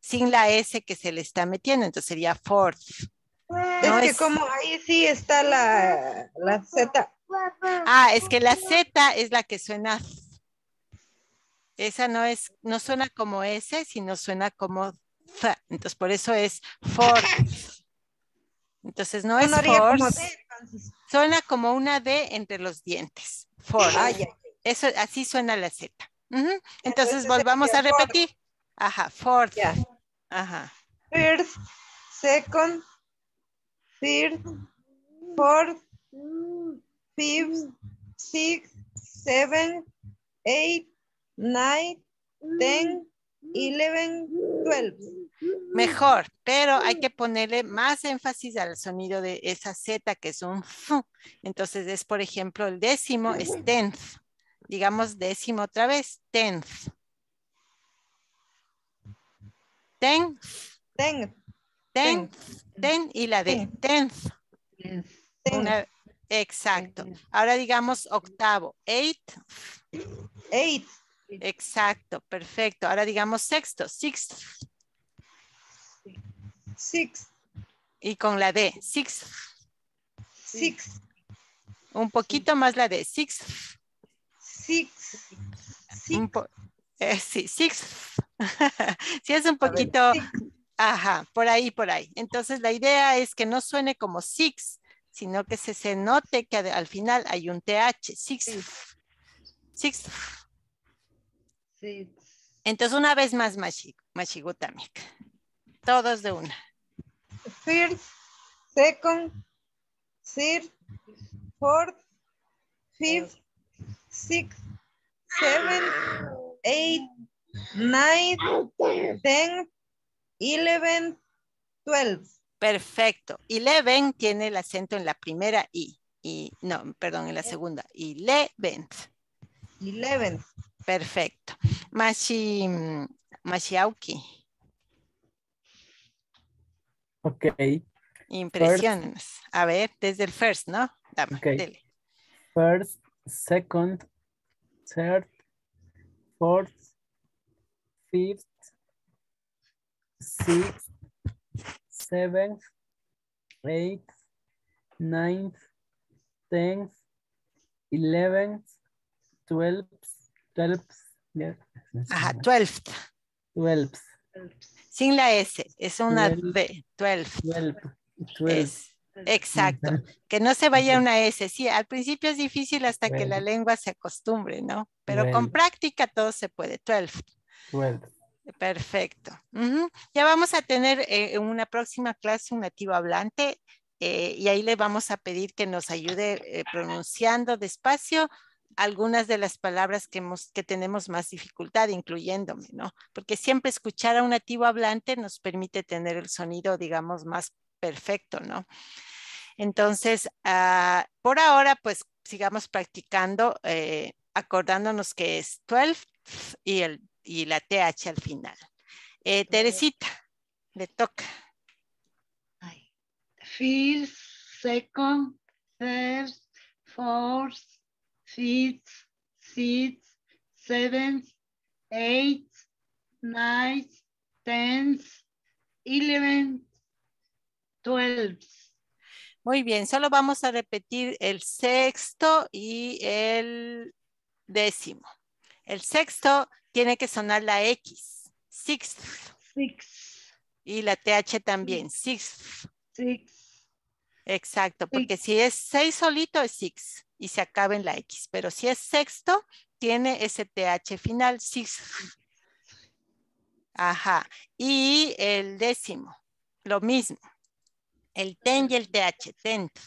sin la S que se le está metiendo. Entonces sería fourth. es que como ahí sí está la, la Z. Ah, es que la Z es la que suena esa no es, no suena como S, sino suena como th. Entonces, por eso es force. Entonces, no es force. Suena como una D entre los dientes. Force. Ah, eso, así suena la Z. Entonces, volvamos a repetir. Ajá, fourth. Ajá. First, second, third, fourth, fifth, sixth, seventh, eighth, 9, 10, 11, 12. Mejor, pero hay que ponerle más énfasis al sonido de esa Z que es un F. Entonces, por ejemplo, el décimo es 10th. Digamos décimo otra vez: 10th. 10th. 10th. 10 10 y la de 10 Exacto. Ahora digamos octavo: 8th. 8th. Exacto, perfecto. Ahora digamos sexto, Six Six. Y con la D, six. Six. Un poquito más la D, six. Six. six. six. si es un poquito... Ajá, por ahí, por ahí. Entonces la idea es que no suene como six, sino que se, se note que al final hay un TH, Six. six entonces, una vez más, Todos de una. First, second, third, fourth, fifth, sixth, seventh, eighth, ninth, tenth, eleventh, twelve. Perfecto. Eleven tiene el acento en la primera I. Y, no, perdón, en la segunda. Eleventh. Eleventh. Perfecto. Mashi, Mashiauki. Ok. Impresiones. a ver, desde el first, ¿no? Dame, okay. First, second, third, fourth, fifth, sixth, seventh, eighth, ninth, tenth, eleventh, twelfth, 12, Ajá, twelfth. Sin la S, es una B, 12, Twelfth. Exacto, que no se vaya una S. Sí, al principio es difícil hasta que la lengua se acostumbre, ¿no? Pero con práctica todo se puede. 12, Perfecto. Ya vamos a tener en eh, una próxima clase un nativo hablante eh, y ahí le vamos a pedir que nos ayude eh, pronunciando despacio algunas de las palabras que, tenemos más dificultad, incluyéndome, ¿no? Porque siempre escuchar a un nativo hablante nos permite tener el sonido, digamos, más perfecto, ¿no? Entonces, ah, por ahora, pues sigamos practicando, eh, acordándonos que es 12 y, el, la TH al final. Eh, Teresita, le toca. First, second, third, fourth, six, six, seven, eight, nine, ten, eleven, twelve. Muy bien, solo vamos a repetir el sexto y el décimo. El sexto tiene que sonar la X. Sixth. Six. Y la TH también. Sixth. Six. Exacto, porque si es seis solito es six y se acaba en la X. Pero si es sexto, tiene ese TH final, six. Ajá. Y el décimo, lo mismo. El ten y el TH, tenth.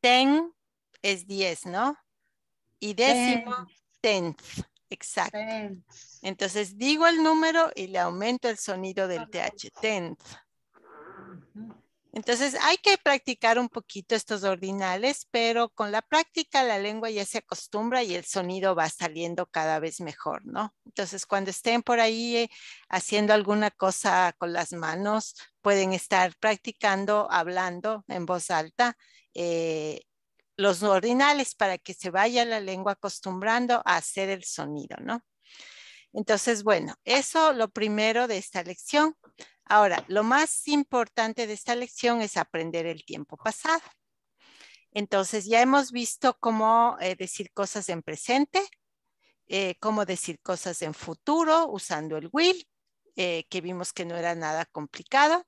Ten es diez, ¿no? Y décimo, tenth. Exacto. Entonces digo el número y le aumento el sonido del TH, tenth. Entonces hay que practicar un poquito estos ordinales, pero con la práctica la lengua ya se acostumbra y el sonido va saliendo cada vez mejor, ¿no? Entonces cuando estén por ahí eh, haciendo alguna cosa con las manos, pueden estar practicando, hablando en voz alta. Eh, los ordinales para que se vaya la lengua acostumbrando a hacer el sonido, ¿no? Entonces, bueno, eso lo primero de esta lección. Ahora, lo más importante de esta lección es aprender el tiempo pasado. Entonces, ya hemos visto cómo eh, decir cosas en presente, eh, cómo decir cosas en futuro usando el will, eh, que vimos que no era nada complicado.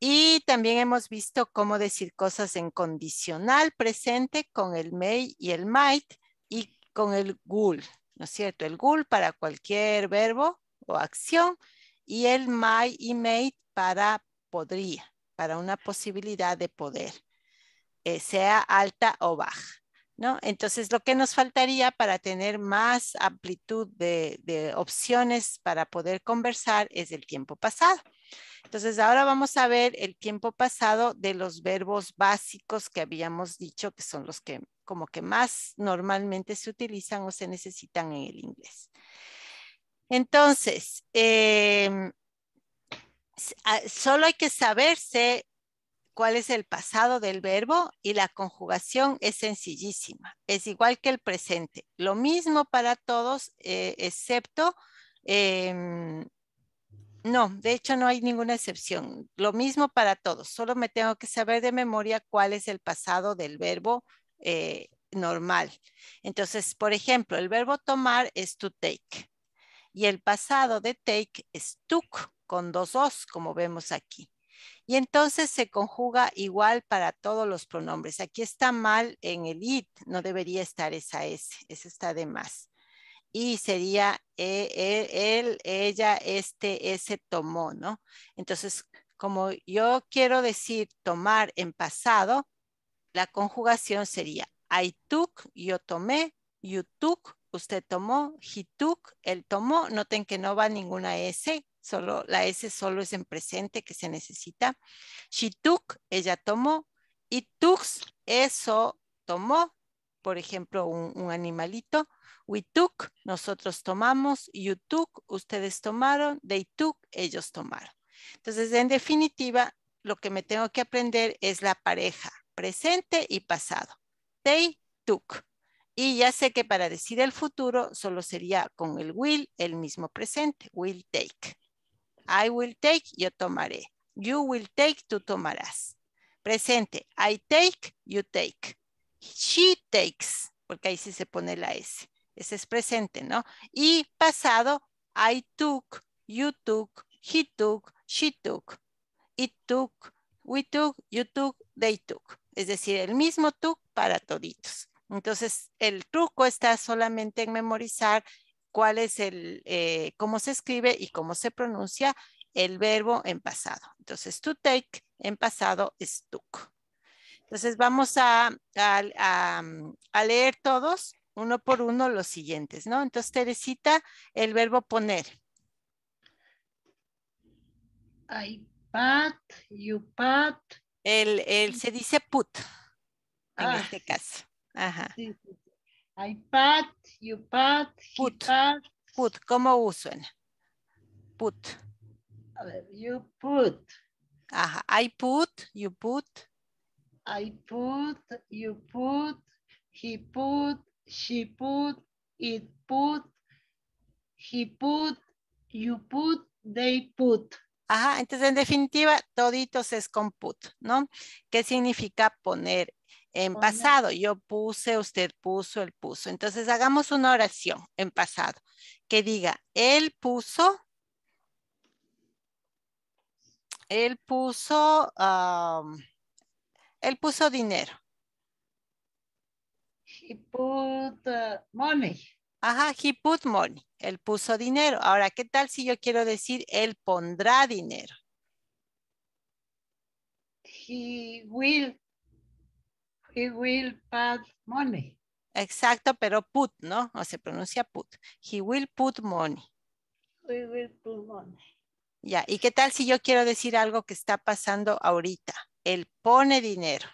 Y también hemos visto cómo decir cosas en condicional presente con el may y el might y con el will. ¿no es cierto? El gul para cualquier verbo o acción y el my y made para podría, para una posibilidad de poder, eh, sea alta o baja. ¿No? Entonces, lo que nos faltaría para tener más amplitud de opciones para poder conversar es el tiempo pasado. Entonces, ahora vamos a ver el tiempo pasado de los verbos básicos que habíamos dicho, que son los que como que más normalmente se utilizan o se necesitan en el inglés. Entonces, em, ah, solo hay que saberse cuál es el pasado del verbo y la conjugación es sencillísima. Es igual que el presente. Lo mismo para todos, eh, excepto em, no, de hecho no hay ninguna excepción. Lo mismo para todos. Solo me tengo que saber de memoria cuál es el pasado del verbo eh, normal. Entonces, por ejemplo, el verbo tomar es to take y el pasado de take es took con dos os, como vemos aquí. Y entonces se conjuga igual para todos los pronombres. Aquí está mal en el it, no debería estar esa S, esa está de más y sería eh, eh, él, ella, este, ese tomó, ¿no? Entonces, como yo quiero decir tomar en pasado, la conjugación sería I took, yo tomé, you took, usted tomó, he took, él tomó. Noten que no va ninguna S, solo la S solo es en presente que se necesita. She took, ella tomó, it took, eso tomó, por ejemplo, un, animalito. We took, nosotros tomamos. You took, ustedes tomaron. They took, ellos tomaron. Entonces, en definitiva, lo que me tengo que aprender es la pareja, presente y pasado. They took. Y ya sé que para decir el futuro solo sería con el will, el mismo presente, will take. I will take, yo tomaré. You will take, tú tomarás. Presente, I take, you take she takes, porque ahí sí se pone la S. Ese es presente, ¿no? Y pasado, I took, you took, he took, she took, it took, we took, you took, they took. Es decir, el mismo took para toditos. Entonces, el truco está solamente en memorizar cuál es el, eh, cómo se escribe y cómo se pronuncia el verbo en pasado. Entonces, to take en pasado es took. Entonces vamos mm, a, leer todos uno por uno los siguientes, ¿no? Entonces, Teresita, el verbo poner. I put you put. El, se dice put en ah. este caso. Ajá. I put you put. put. Put, ¿cómo usan? Put. A ver, you put. Ajá, I put, you put. I put, you put, he put, she put, it put, he put, you put, they put. Ajá, entonces en definitiva toditos es con put, ¿no? ¿Qué significa poner en pasado? Yo puse, usted puso, él puso. Entonces hagamos una oración en pasado que diga, él puso, él puso, él puso dinero. He put uh, money. Ajá, he put money. Él puso dinero. Ahora, ¿qué tal si yo quiero decir él pondrá dinero? He will. He will put money. Exacto, pero put, ¿no? O se pronuncia put. He will put money. He will put money. Ya, ¿y qué tal si yo quiero decir algo que está pasando ahorita? Él pone dinero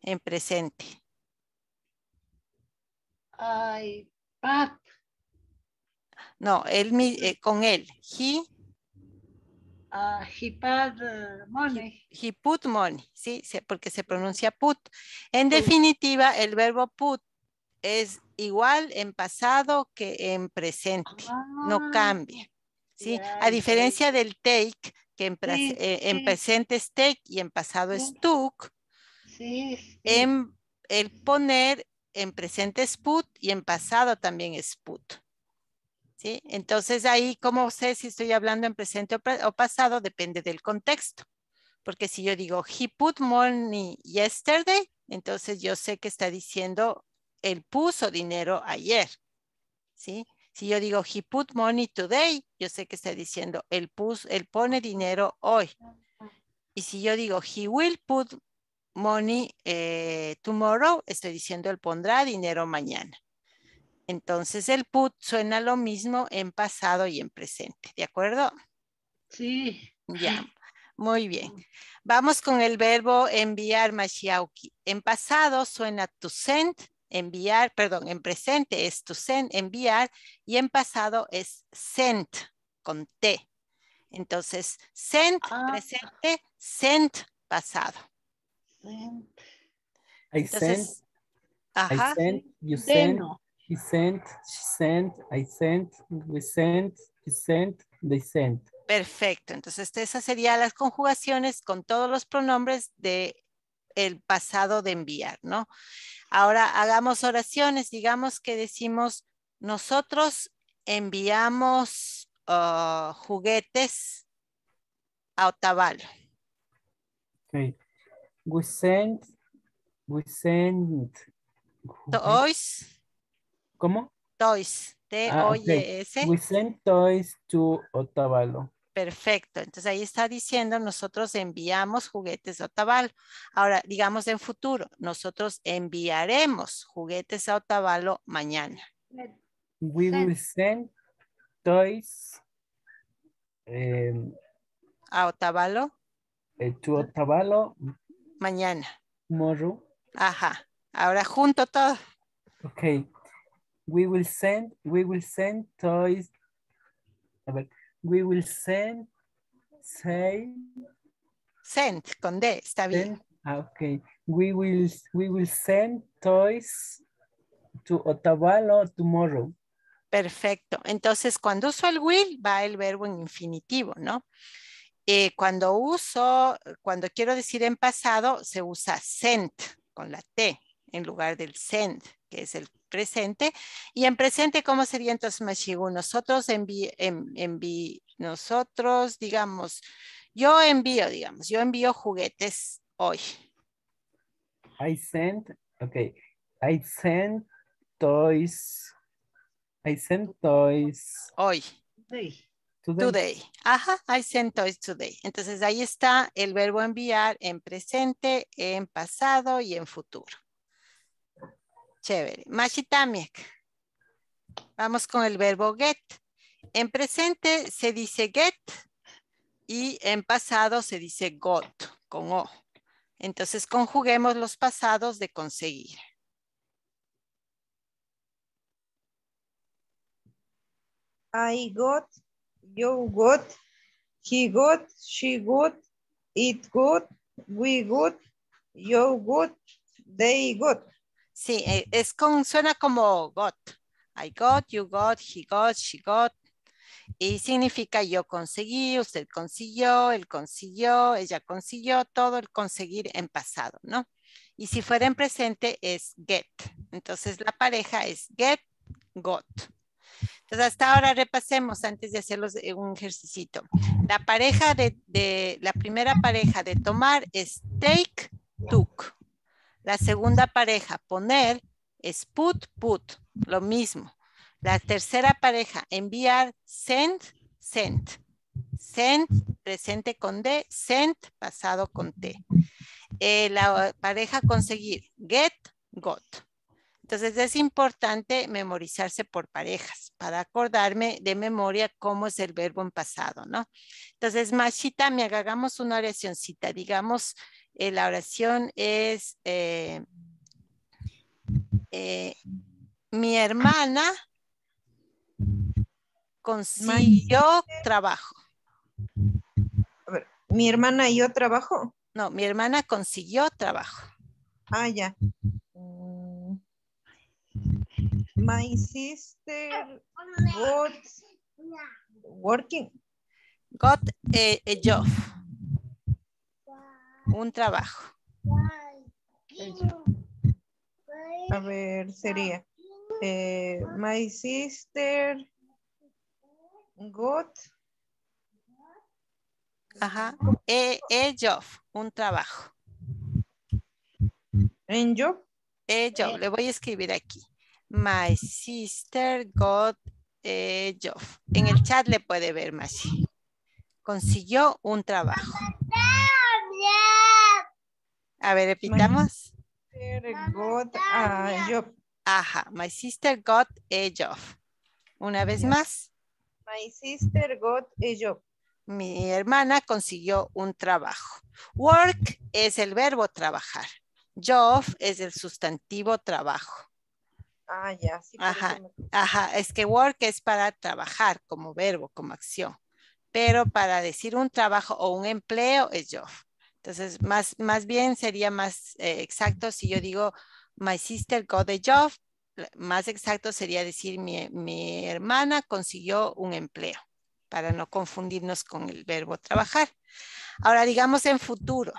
en presente. I put. No, él eh, con él. Ah, uh, he. he put money. He, put money, sí, porque se pronuncia put. En definitiva, el verbo put es igual en pasado que en presente. no ah. cambia. ¿sí? A diferencia del take, que en, eh, presente stake y en pasado sí. en el poner en presente es put y en pasado también es put. ¿Sí? Entonces ahí, ¿cómo sé si estoy hablando en presente o, o pasado? Depende del contexto. Porque si yo digo, he put money yesterday, entonces yo sé que está diciendo, él puso dinero ayer. ¿Sí? Si yo digo, he put money today, yo sé que está diciendo, él, pus, el pone dinero hoy. Y si yo digo, he will put money eh, tomorrow, estoy diciendo, él pondrá dinero mañana. Entonces, el put suena lo mismo en pasado y en presente, ¿de acuerdo? Sí. Ya, muy bien. Vamos con el verbo enviar, Mashiauki. En pasado suena to send, enviar, perdón, en presente es to send, enviar, y en pasado es sent, con T. Entonces, sent ah. presente, sent pasado. I sent, you sent, he sent, she sent, I sent, we sent, sent, they sent. Perfecto. Entonces, esas serían las conjugaciones con todos los pronombres de el pasado de enviar, ¿no? Ahora hagamos oraciones, digamos que decimos, nosotros enviamos ah, juguetes a Otavalo. Okay. We send, we send toys. ¿Cómo? Toys. Ah, t o y We send toys to Otavalo. Perfecto. Entonces ahí está diciendo nosotros enviamos juguetes a Otavalo. Ahora, digamos en futuro, nosotros enviaremos juguetes a Otavalo mañana. We will send toys em, a Otavalo. Eh, to Otavalo. Mañana. Tomorrow. Ajá. Ahora junto todo. Ok. We will send, we will send toys. A ver. We will send, say. Send, con D, está bien. Ah, ok. We will, we will send toys to Otavalo tomorrow. Perfecto. Entonces, cuando uso el will, va el verbo en infinitivo, ¿no? Eh, cuando uso, cuando quiero decir en pasado, se usa sent con la T en lugar del send, que es el presente. Y en presente, ¿cómo sería entonces Mashigu? Nosotros envi, en, nosotros, digamos, yo envío, digamos, yo envío juguetes hoy. I sent, ok I sent toys, I sent toys. Hoy. Today. Today. Ajá, I sent toys today. Entonces ahí está el verbo enviar en presente, en pasado y en futuro. Chévere. Vamos con el verbo get. En presente se dice get y en pasado se dice got con O. Entonces conjuguemos los pasados de conseguir. I got, you got, he got, she got, it got, we got, you got, they got. Sí, eh, es con, suena como got. I got, you got, he got, she got. Y significa yo conseguí, usted consiguió, él consiguió, ella consiguió, todo el conseguir en pasado, ¿no? Y si fuera en presente es get. Entonces la pareja es get, got. Entonces hasta ahora repasemos antes de hacerlos eh, un ejercicio, La pareja de, de la primera pareja de tomar es take, took. La segunda pareja, poner, es put, put, lo mismo. La tercera pareja, enviar, send, sent. Sent, presente con D, sent, pasado con T. Eh, la pareja conseguir, get, got. Entonces es importante memorizarse por parejas para acordarme de memoria cómo es el verbo en pasado, ¿no? Entonces, machita me hagamos una oracióncita, digamos, eh, la oración es, eh, eh, mi hermana consiguió trabajo. A ver, mi hermana y yo trabajo. No, mi hermana consiguió trabajo. Ah, ya. Mm. my sister got working. Got a job un trabajo. A ver, sería. Eh, my sister got. Ajá. E, e, job, un trabajo. ¿En job? E job, le voy a escribir aquí. My sister got e. job. En el chat le puede ver más. Consiguió un trabajo. A ver, repitamos. sister Got a job. Ajá, my sister got a job. Una vez más. My sister got a job. Mi hermana consiguió un trabajo. Work es el verbo trabajar. Job es el sustantivo trabajo. Ah, ya. Sí, ajá, ajá, es que work es para trabajar como verbo, como acción. Pero para decir un trabajo o un empleo es job. Entonces, más, más bien sería más eh, exacto si yo digo, my sister got a job, más exacto sería decir, mi, hermana consiguió un empleo, para no confundirnos con el verbo trabajar. Ahora, digamos en futuro,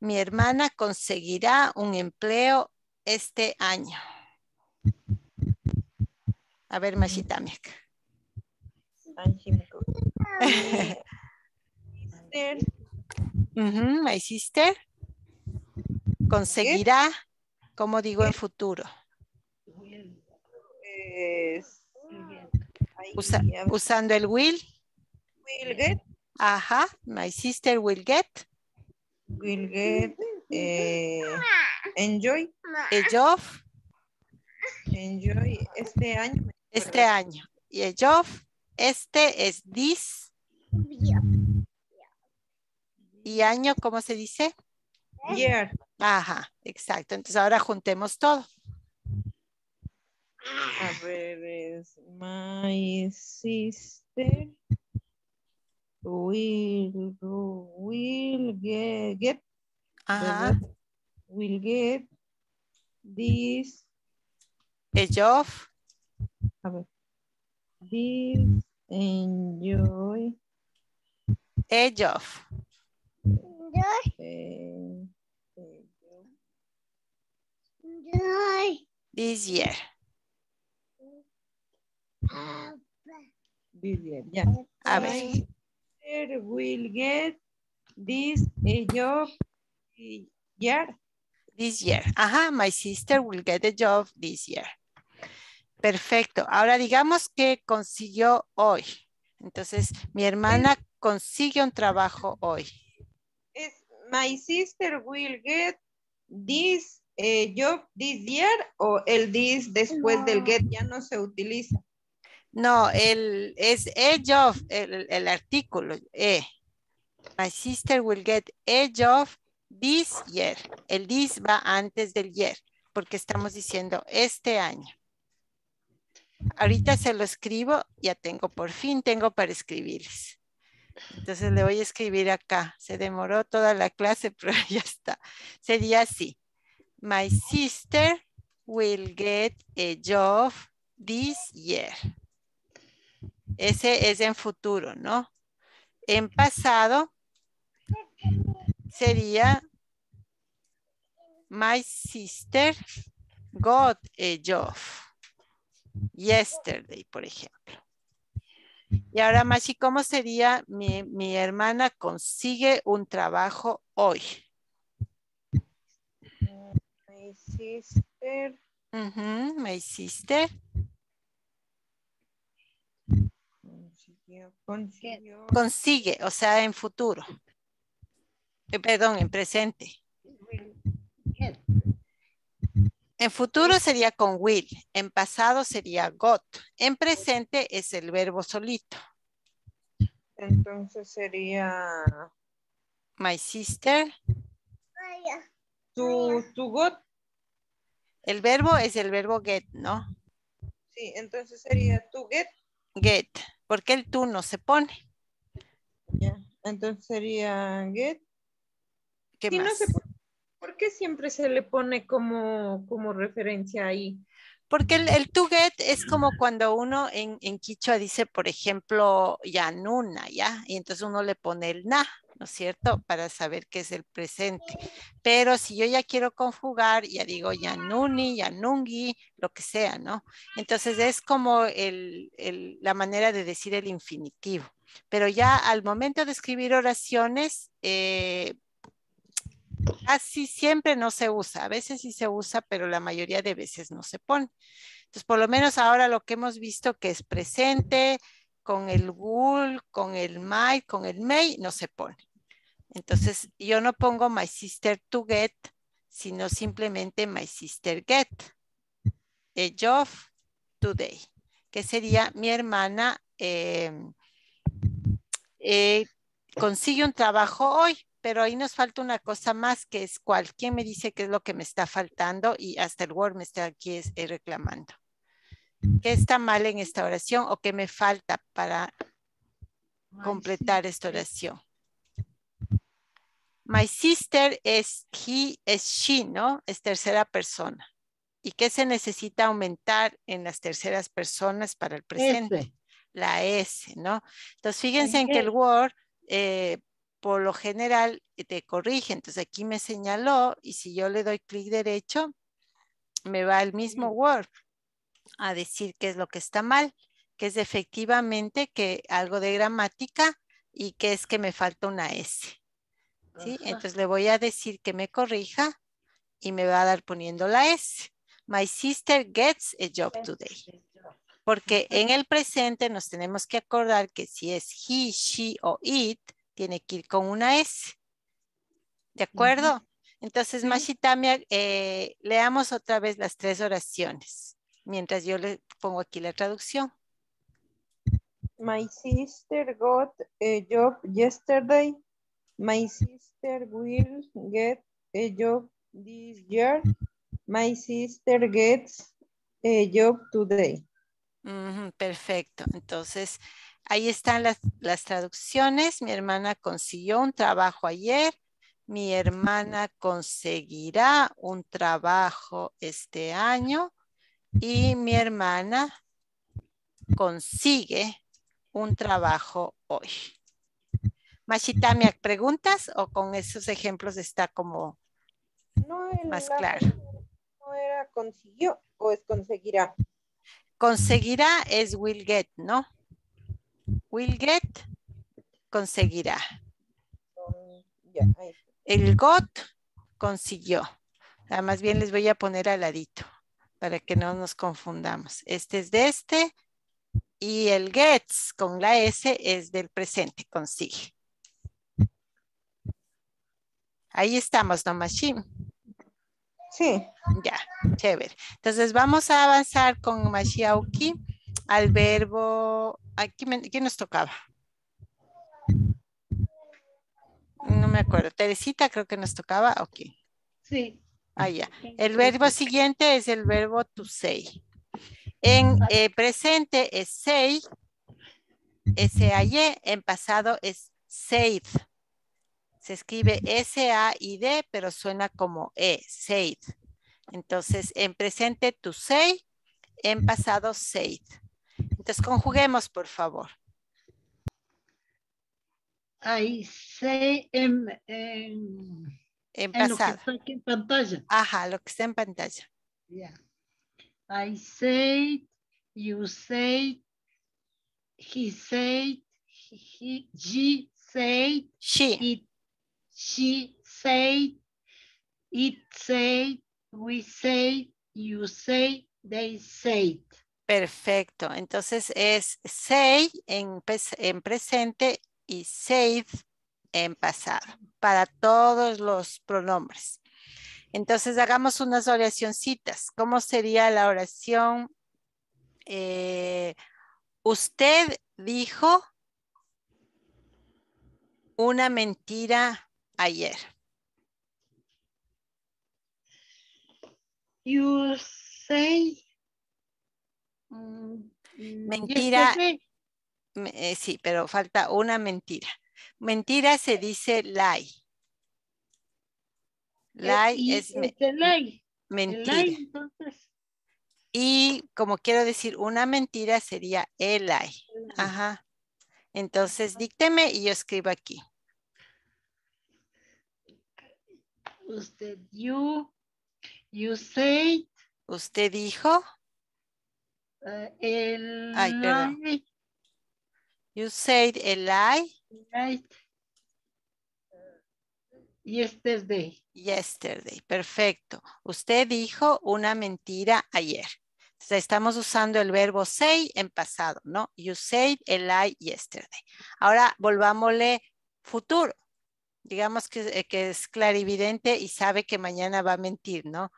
mi hermana conseguirá un empleo este año. A ver, me my sister. Conseguirá, como digo, en futuro. Pues, usando el will. Will get. Ajá, my sister will get. Will get. Eh, enjoy. Enjoy este año. Este año. Y a Este es this. ¿Y año cómo se dice? Year. Ajá, exacto. Entonces ahora juntemos todo. A ver, es my sister will, will get, will get this a A ver. This enjoy This year. This year, yeah. A ver. Will get this job year. This year. Ajá, my sister will get a job this year. Perfecto. Ahora digamos que consiguió hoy. Entonces, mi hermana consigue un trabajo hoy my sister will get this eh, job this year o el this después del get ya no se utiliza. No, el, es a e job, el, el artículo, e. My sister will get a e job this year. El this va antes del year, porque estamos diciendo este año. Ahorita se lo escribo, ya tengo, por fin tengo para escribirles. Entonces le voy a escribir acá. Se demoró toda la clase, pero ya está. Sería así. My sister will get a job this year. Ese es en futuro, ¿no? En pasado sería My sister got a job yesterday, por ejemplo. Y ahora, Machi, ¿cómo sería mi, hermana consigue un trabajo hoy? My sister. Consigue, o sea, en futuro. Eh, perdón, en presente. En futuro sería con will, en pasado sería got, en presente es el verbo solito. Entonces sería... My sister. tu got. El verbo es el verbo get, ¿no? Sí, entonces sería tu get. Get, porque el tú no se pone. entonces sería get. ¿Qué más? ¿Por qué siempre se le pone como, como referencia ahí? Porque el, el, tuget es como cuando uno en, en quichua dice, por ejemplo, yanuna, ya, y entonces uno le pone el na, ¿no es cierto? Para saber qué es el presente. Pero si yo ya quiero conjugar, ya digo yanuni, yanungi, lo que sea, ¿no? Entonces es como el, el, la manera de decir el infinitivo. Pero ya al momento de escribir oraciones, eh, Casi siempre no se usa, a veces sí se usa, pero la mayoría de veces no se pone. Entonces, por lo menos ahora lo que hemos visto que es presente con el will, con el My, con el May, no se pone. Entonces, yo no pongo my sister to get, sino simplemente my sister get a eh, job today, que sería mi hermana em, eh, consigue un trabajo hoy pero ahí nos falta una cosa más que es cualquier ¿Quién me dice qué es lo que me está faltando? Y hasta el Word me está aquí este, reclamando. Mm. ¿Qué está mal en esta oración o qué me falta para completar esta oración? My sister is he, es she, ¿no? Es tercera persona. ¿Y qué se necesita aumentar en las terceras personas para el presente? La S, ¿no? Entonces, fíjense en, en que el Word eh, por lo general eh, te corrige. Entonces aquí me señaló y si yo le doy clic derecho, me va el mismo Word a decir qué es lo que está mal, que es efectivamente que algo de gramática y que es que me falta una S. Entonces le voy a decir que me corrija y me va a dar poniendo la S. My sister gets a job today. Porque en el presente nos tenemos que acordar que si es he, she o it, tiene que ir con una S. ¿De acuerdo? Entonces, Mashitamia, eh, leamos otra vez las tres oraciones, mientras yo le pongo aquí la traducción. My sister got a job yesterday. My sister will get a job this year. My sister gets a job today. perfecto. Entonces, Ahí están las, traducciones. Mi hermana consiguió un trabajo ayer. Mi hermana conseguirá un trabajo este año. Y mi hermana consigue un trabajo hoy. me ¿preguntas o con esos ejemplos está como más claro? No era consiguió o es pues, conseguirá. Conseguirá es will get, ¿no? Will get, conseguirá. El got, consiguió. Nada más bien les voy a poner al ladito para que no nos confundamos. Este es de este y el gets con la S es del presente, consigue. Ahí estamos, ¿no, Mashim? Sí. Ya, chévere. Entonces vamos a avanzar con Mashiauki al verbo, aquí ¿quién nos tocaba? No me acuerdo, Teresita creo que nos tocaba, ok. Sí. Ah, ya. El verbo siguiente es el verbo to say. En eh, presente es say, S-A-Y, en pasado es said. Se escribe S-A-I-D, pero suena como E, said. Entonces, en presente to say en pasado said. Entonces conjuguemos, por favor. I say en, en, pasado. lo que está en pantalla. Ajá, lo que está en pantalla. Yeah. I said, you said, he said, he, said, she. It, she said, it said, we said, you said, They Perfecto. Entonces es say en, presente y save en pasado para todos los pronombres. Entonces hagamos unas oracioncitas. ¿Cómo sería la oración? Eh, usted dijo una mentira ayer. You Mm, mentira. Eh, sí, pero falta una mentira. Mentira se dice lie. E, lie es, mentira. Y como quiero decir una mentira sería el lie. Ajá. Entonces dícteme y yo escribo aquí. Usted, you, you say ¿Usted dijo? Eh, el Ay, perdón. You said a lie. Yesterday. Yesterday, perfecto. Usted dijo una mentira ayer. estamos usando el verbo say en pasado, ¿no? You said a lie yesterday. Ahora volvámosle futuro. Digamos que, eh, que, es clarividente y sabe que mañana va a mentir, ¿no?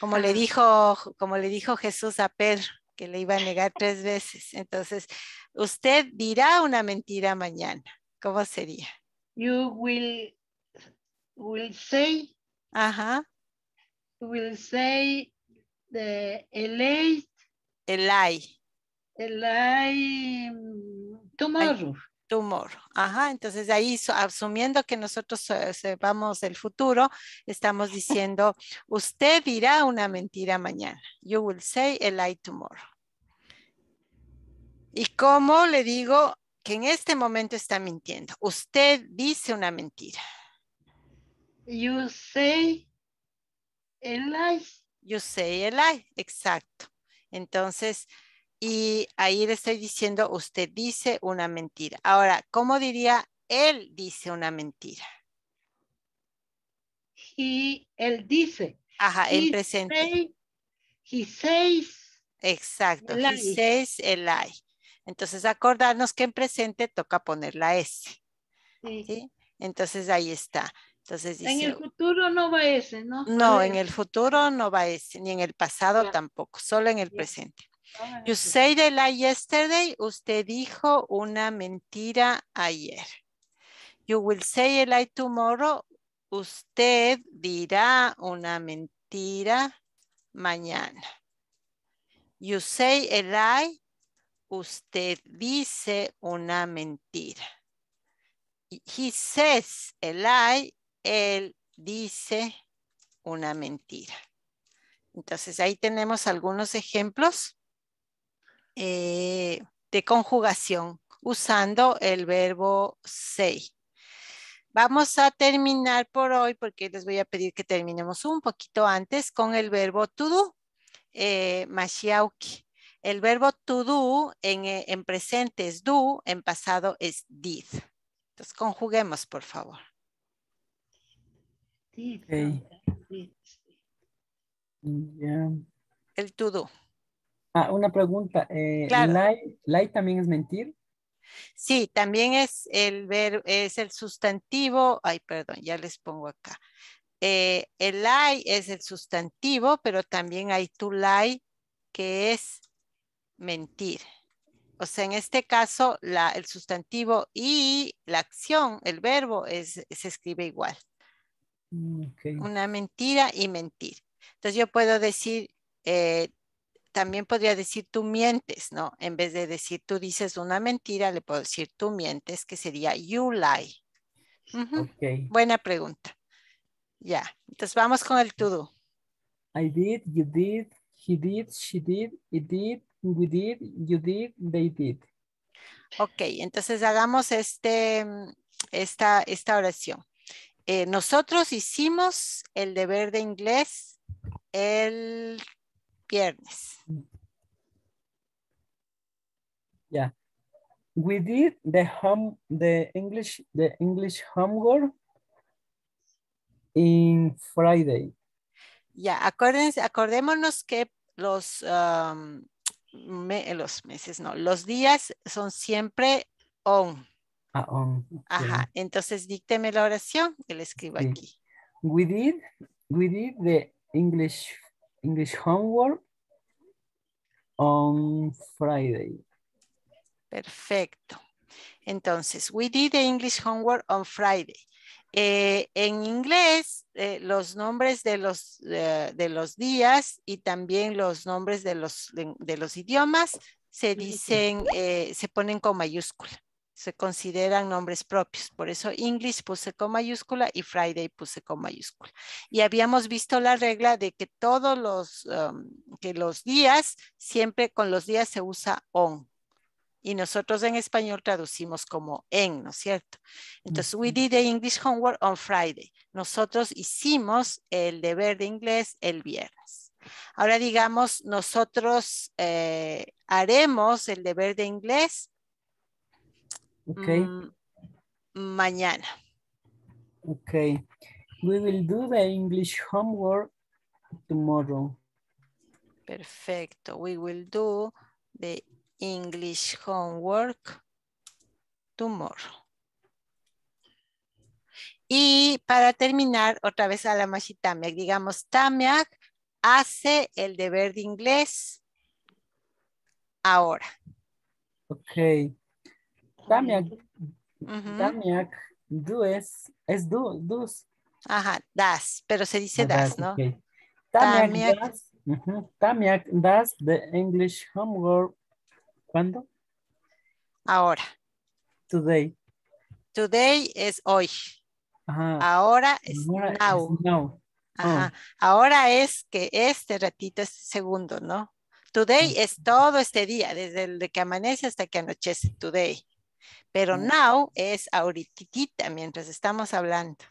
Como le dijo, como le dijo Jesús a Pedro, que le iba a negar tres veces. Entonces, usted dirá una mentira mañana. ¿Cómo sería? You will, will say. Ajá. Will say the Elay. Elay. lie. Mm, tomorrow. Tomorrow. Ajá, entonces ahí asumiendo que nosotros eh, sepamos el futuro, estamos diciendo, usted dirá una mentira mañana. You will say a lie tomorrow. ¿Y cómo le digo que en este momento está mintiendo? Usted dice una mentira. You say a lie. You say a lie, exacto. Entonces, y ahí le estoy diciendo, usted dice una mentira. Ahora, ¿cómo diría él dice una mentira? y él dice. Ajá, el presente. he says. Exacto, he says a Entonces, acordarnos que en presente toca poner la S. Entonces, ahí está. Entonces en el futuro no va ese, ¿no? No, en el futuro no va ese, ni en el pasado tampoco, solo en el presente. You say the lie yesterday. Usted dijo una mentira ayer. You will say a lie tomorrow. Usted dirá una mentira mañana. You say a lie. Usted dice una mentira. He says a lie. Él dice una mentira. Entonces ahí tenemos algunos ejemplos eh, de conjugación usando el verbo say. Vamos a terminar por hoy porque les voy a pedir que terminemos un poquito antes con el verbo to do, eh, mashiauki. El verbo to do eh, en, presente es do, en pasado es did. Entonces conjuguemos, por favor. Did. Mm, el to do. Ah, una pregunta. Eh, también es mentir. Sí, también es el ver, es el sustantivo. Ay, perdón, ya les pongo acá. Eh, el lie es el sustantivo, pero también hay tu lie, que es mentir. O sea, en este caso, la, el sustantivo y la acción, el verbo, es, se escribe igual. Mm, una mentira y mentir. Entonces yo puedo decir, eh, también podría decir tú mientes, ¿no? En vez de decir tú dices una mentira, le puedo decir tú mientes, que sería you lie. Buena pregunta. Ya, entonces vamos con el to do. I did, you did, he did, she did, it did, we did, you did, they did. Ok, entonces hagamos este, esta, esta oración. Eh, nosotros hicimos el deber de inglés el viernes. Ya. We did the home the English the English homework in Friday. Ya, Acuérdense, acordémonos que los um, los meses, no, los días son siempre on. Ah, on. Ajá, entonces dícteme la oración que le escribo aquí. We did, we did the English English homework on Friday. Perfecto. Entonces, we did the English homework on Friday. Eh, en inglés, eh, los nombres de los, de los días y también los nombres de los, de los idiomas se dicen, eh, se ponen con mayúscula se consideran nombres propios. Por eso English puse con mayúscula y Friday puse con mayúscula. Y habíamos visto la regla de que todos los, um, que los días, siempre con los días se usa on. Y nosotros en español traducimos como en, ¿no es cierto? Entonces, we did the English homework on Friday. Nosotros hicimos el deber de inglés el viernes. Ahora digamos, nosotros eh, haremos el deber de inglés Okay. Mm, mañana. Okay. We will do the English homework tomorrow. Perfecto. We will do the English homework tomorrow. Y para terminar, otra vez a la Mashitamiak. Digamos, Tamiak hace el deber de inglés ahora. Ok. Tamiak es du, dus. Ajá, das, pero se dice das, ¿no? Tamiak das, das the English homework. ¿Cuándo? Ahora. Today. Today es hoy. Ahora es Ahora now. Oh. Ahora es que este ratito, es este segundo, ¿no? Today es todo este día, desde el de que amanece hasta que anochece. Today pero now es ahoritita, mientras estamos hablando.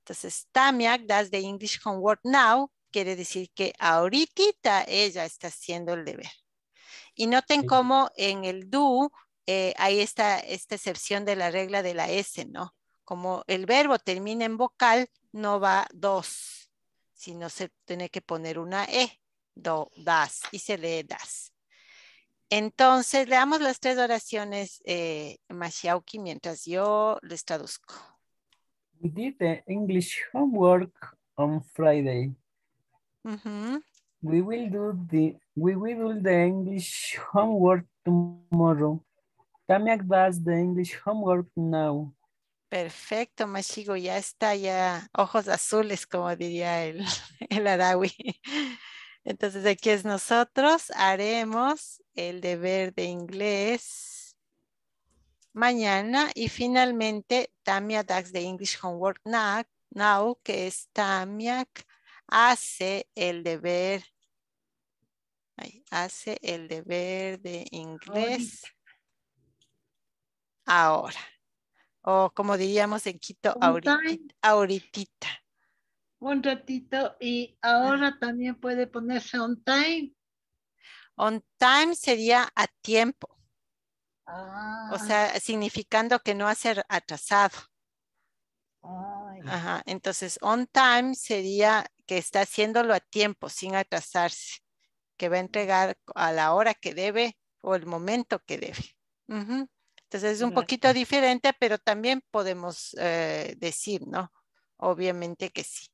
Entonces, Tamiak das the English homework now, quiere decir que ahorita ella está haciendo el deber. Y noten cómo en el do eh, hay esta, esta excepción de la regla de la S, ¿no? Como el verbo termina en vocal, no va dos, sino se tiene que poner una E, do, das, y se lee das. Entonces, leamos las tres oraciones, eh, Mashiauki, mientras yo les traduzco. We did the English homework on Friday. We will do the we will do the English homework tomorrow. Tamiak does the English homework now. Perfecto, Mashigo, ya está, ya ojos azules, como diría el, el Arawi. Entonces aquí es nosotros, haremos el deber de inglés mañana y finalmente Tamia does de English homework now, que es Tamia hace el deber hace el deber de inglés ahora. O como diríamos en Quito, ahorita, Un ratito y ahora también puede ponerse on time. On time sería a tiempo. Ah. O sea, significando que no hacer atrasado. Ajá. Entonces, on time sería que está haciéndolo a tiempo, sin atrasarse, que va a entregar a la hora que debe o el momento que debe. Entonces, es un poquito diferente, pero también podemos eh, decir, ¿no? Obviamente que sí.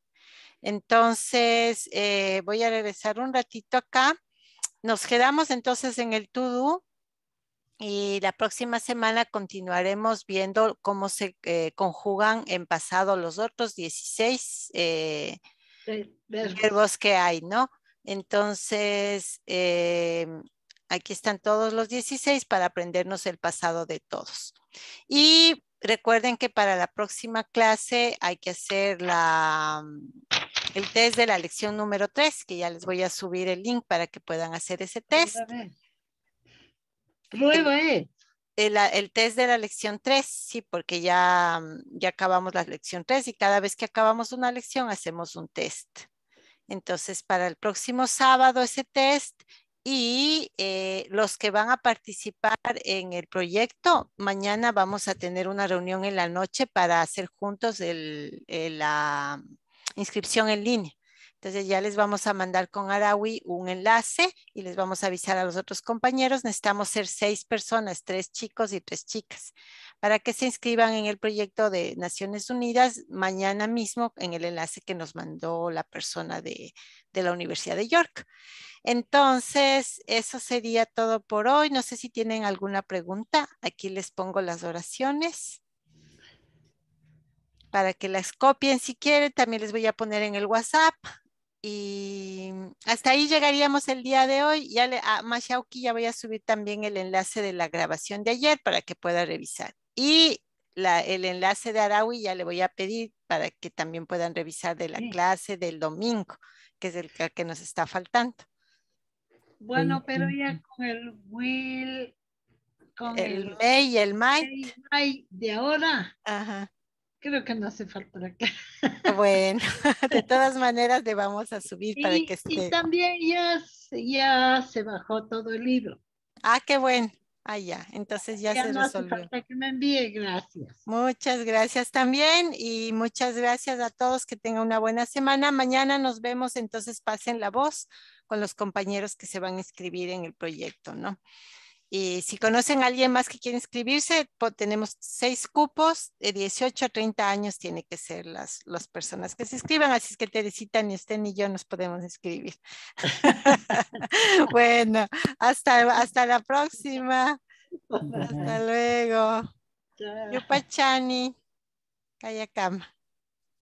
Entonces, eh, voy a regresar un ratito acá nos quedamos entonces en el to do y la próxima semana continuaremos viendo cómo se eh, conjugan en pasado los otros 16 eh, verbos que hay, ¿no? Entonces, eh, aquí están todos los 16 para aprendernos el pasado de todos. Y recuerden que para la próxima clase hay que hacer la el test de la lección número 3, que ya les voy a subir el link para que puedan hacer ese test. luego eh. ah, El, test de la lección 3, sí, porque ya, ya acabamos la lección 3 y cada vez que acabamos una lección hacemos un test. Entonces, para el próximo sábado ese test y eh, los que van a participar en el proyecto, mañana vamos a tener una reunión en la noche para hacer juntos el, la, inscripción en línea. Entonces ya les vamos a mandar con Arawi un enlace y les vamos a avisar a los otros compañeros. Necesitamos ser seis personas, tres chicos y tres chicas, para que se inscriban en el proyecto de Naciones Unidas mañana mismo en el enlace que nos mandó la persona de la Universidad de York. Entonces, eso sería todo por hoy. No sé si tienen alguna pregunta. Aquí les pongo las oraciones para que las copien si quieren. También les voy a poner en el WhatsApp. Y hasta ahí llegaríamos el día de hoy. Ya le, ya voy a subir también el enlace de la grabación de ayer para que pueda revisar. Y el enlace de Araui ya le voy a pedir para que también puedan revisar de la clase del domingo, que es el que nos está faltando. Bueno, pero ya con el will, con el, el may y el Mike de ahora. Ajá. Creo que no hace falta acá. Ah, bueno, de todas maneras le vamos a subir para que esté. Y también ya, se bajó todo el libro. Ah, qué bueno. Ah, ya. Entonces ya, ya se no resolvió. Hace falta que me envíe, gracias. Muchas gracias también y muchas gracias a todos. Que tengan una buena semana. Mañana nos vemos, entonces pasen la voz con los compañeros que se van a inscribir en el proyecto, ¿no? Y si conocen a alguien más que quiere inscribirse, tenemos seis cupos, de 18 a 30 años tiene que ser las, las personas que se inscriban, así es que Teresita, ni usted ni yo nos podemos inscribir. bueno, hasta, hasta la próxima. Hasta luego. Yupachani, Kayakama.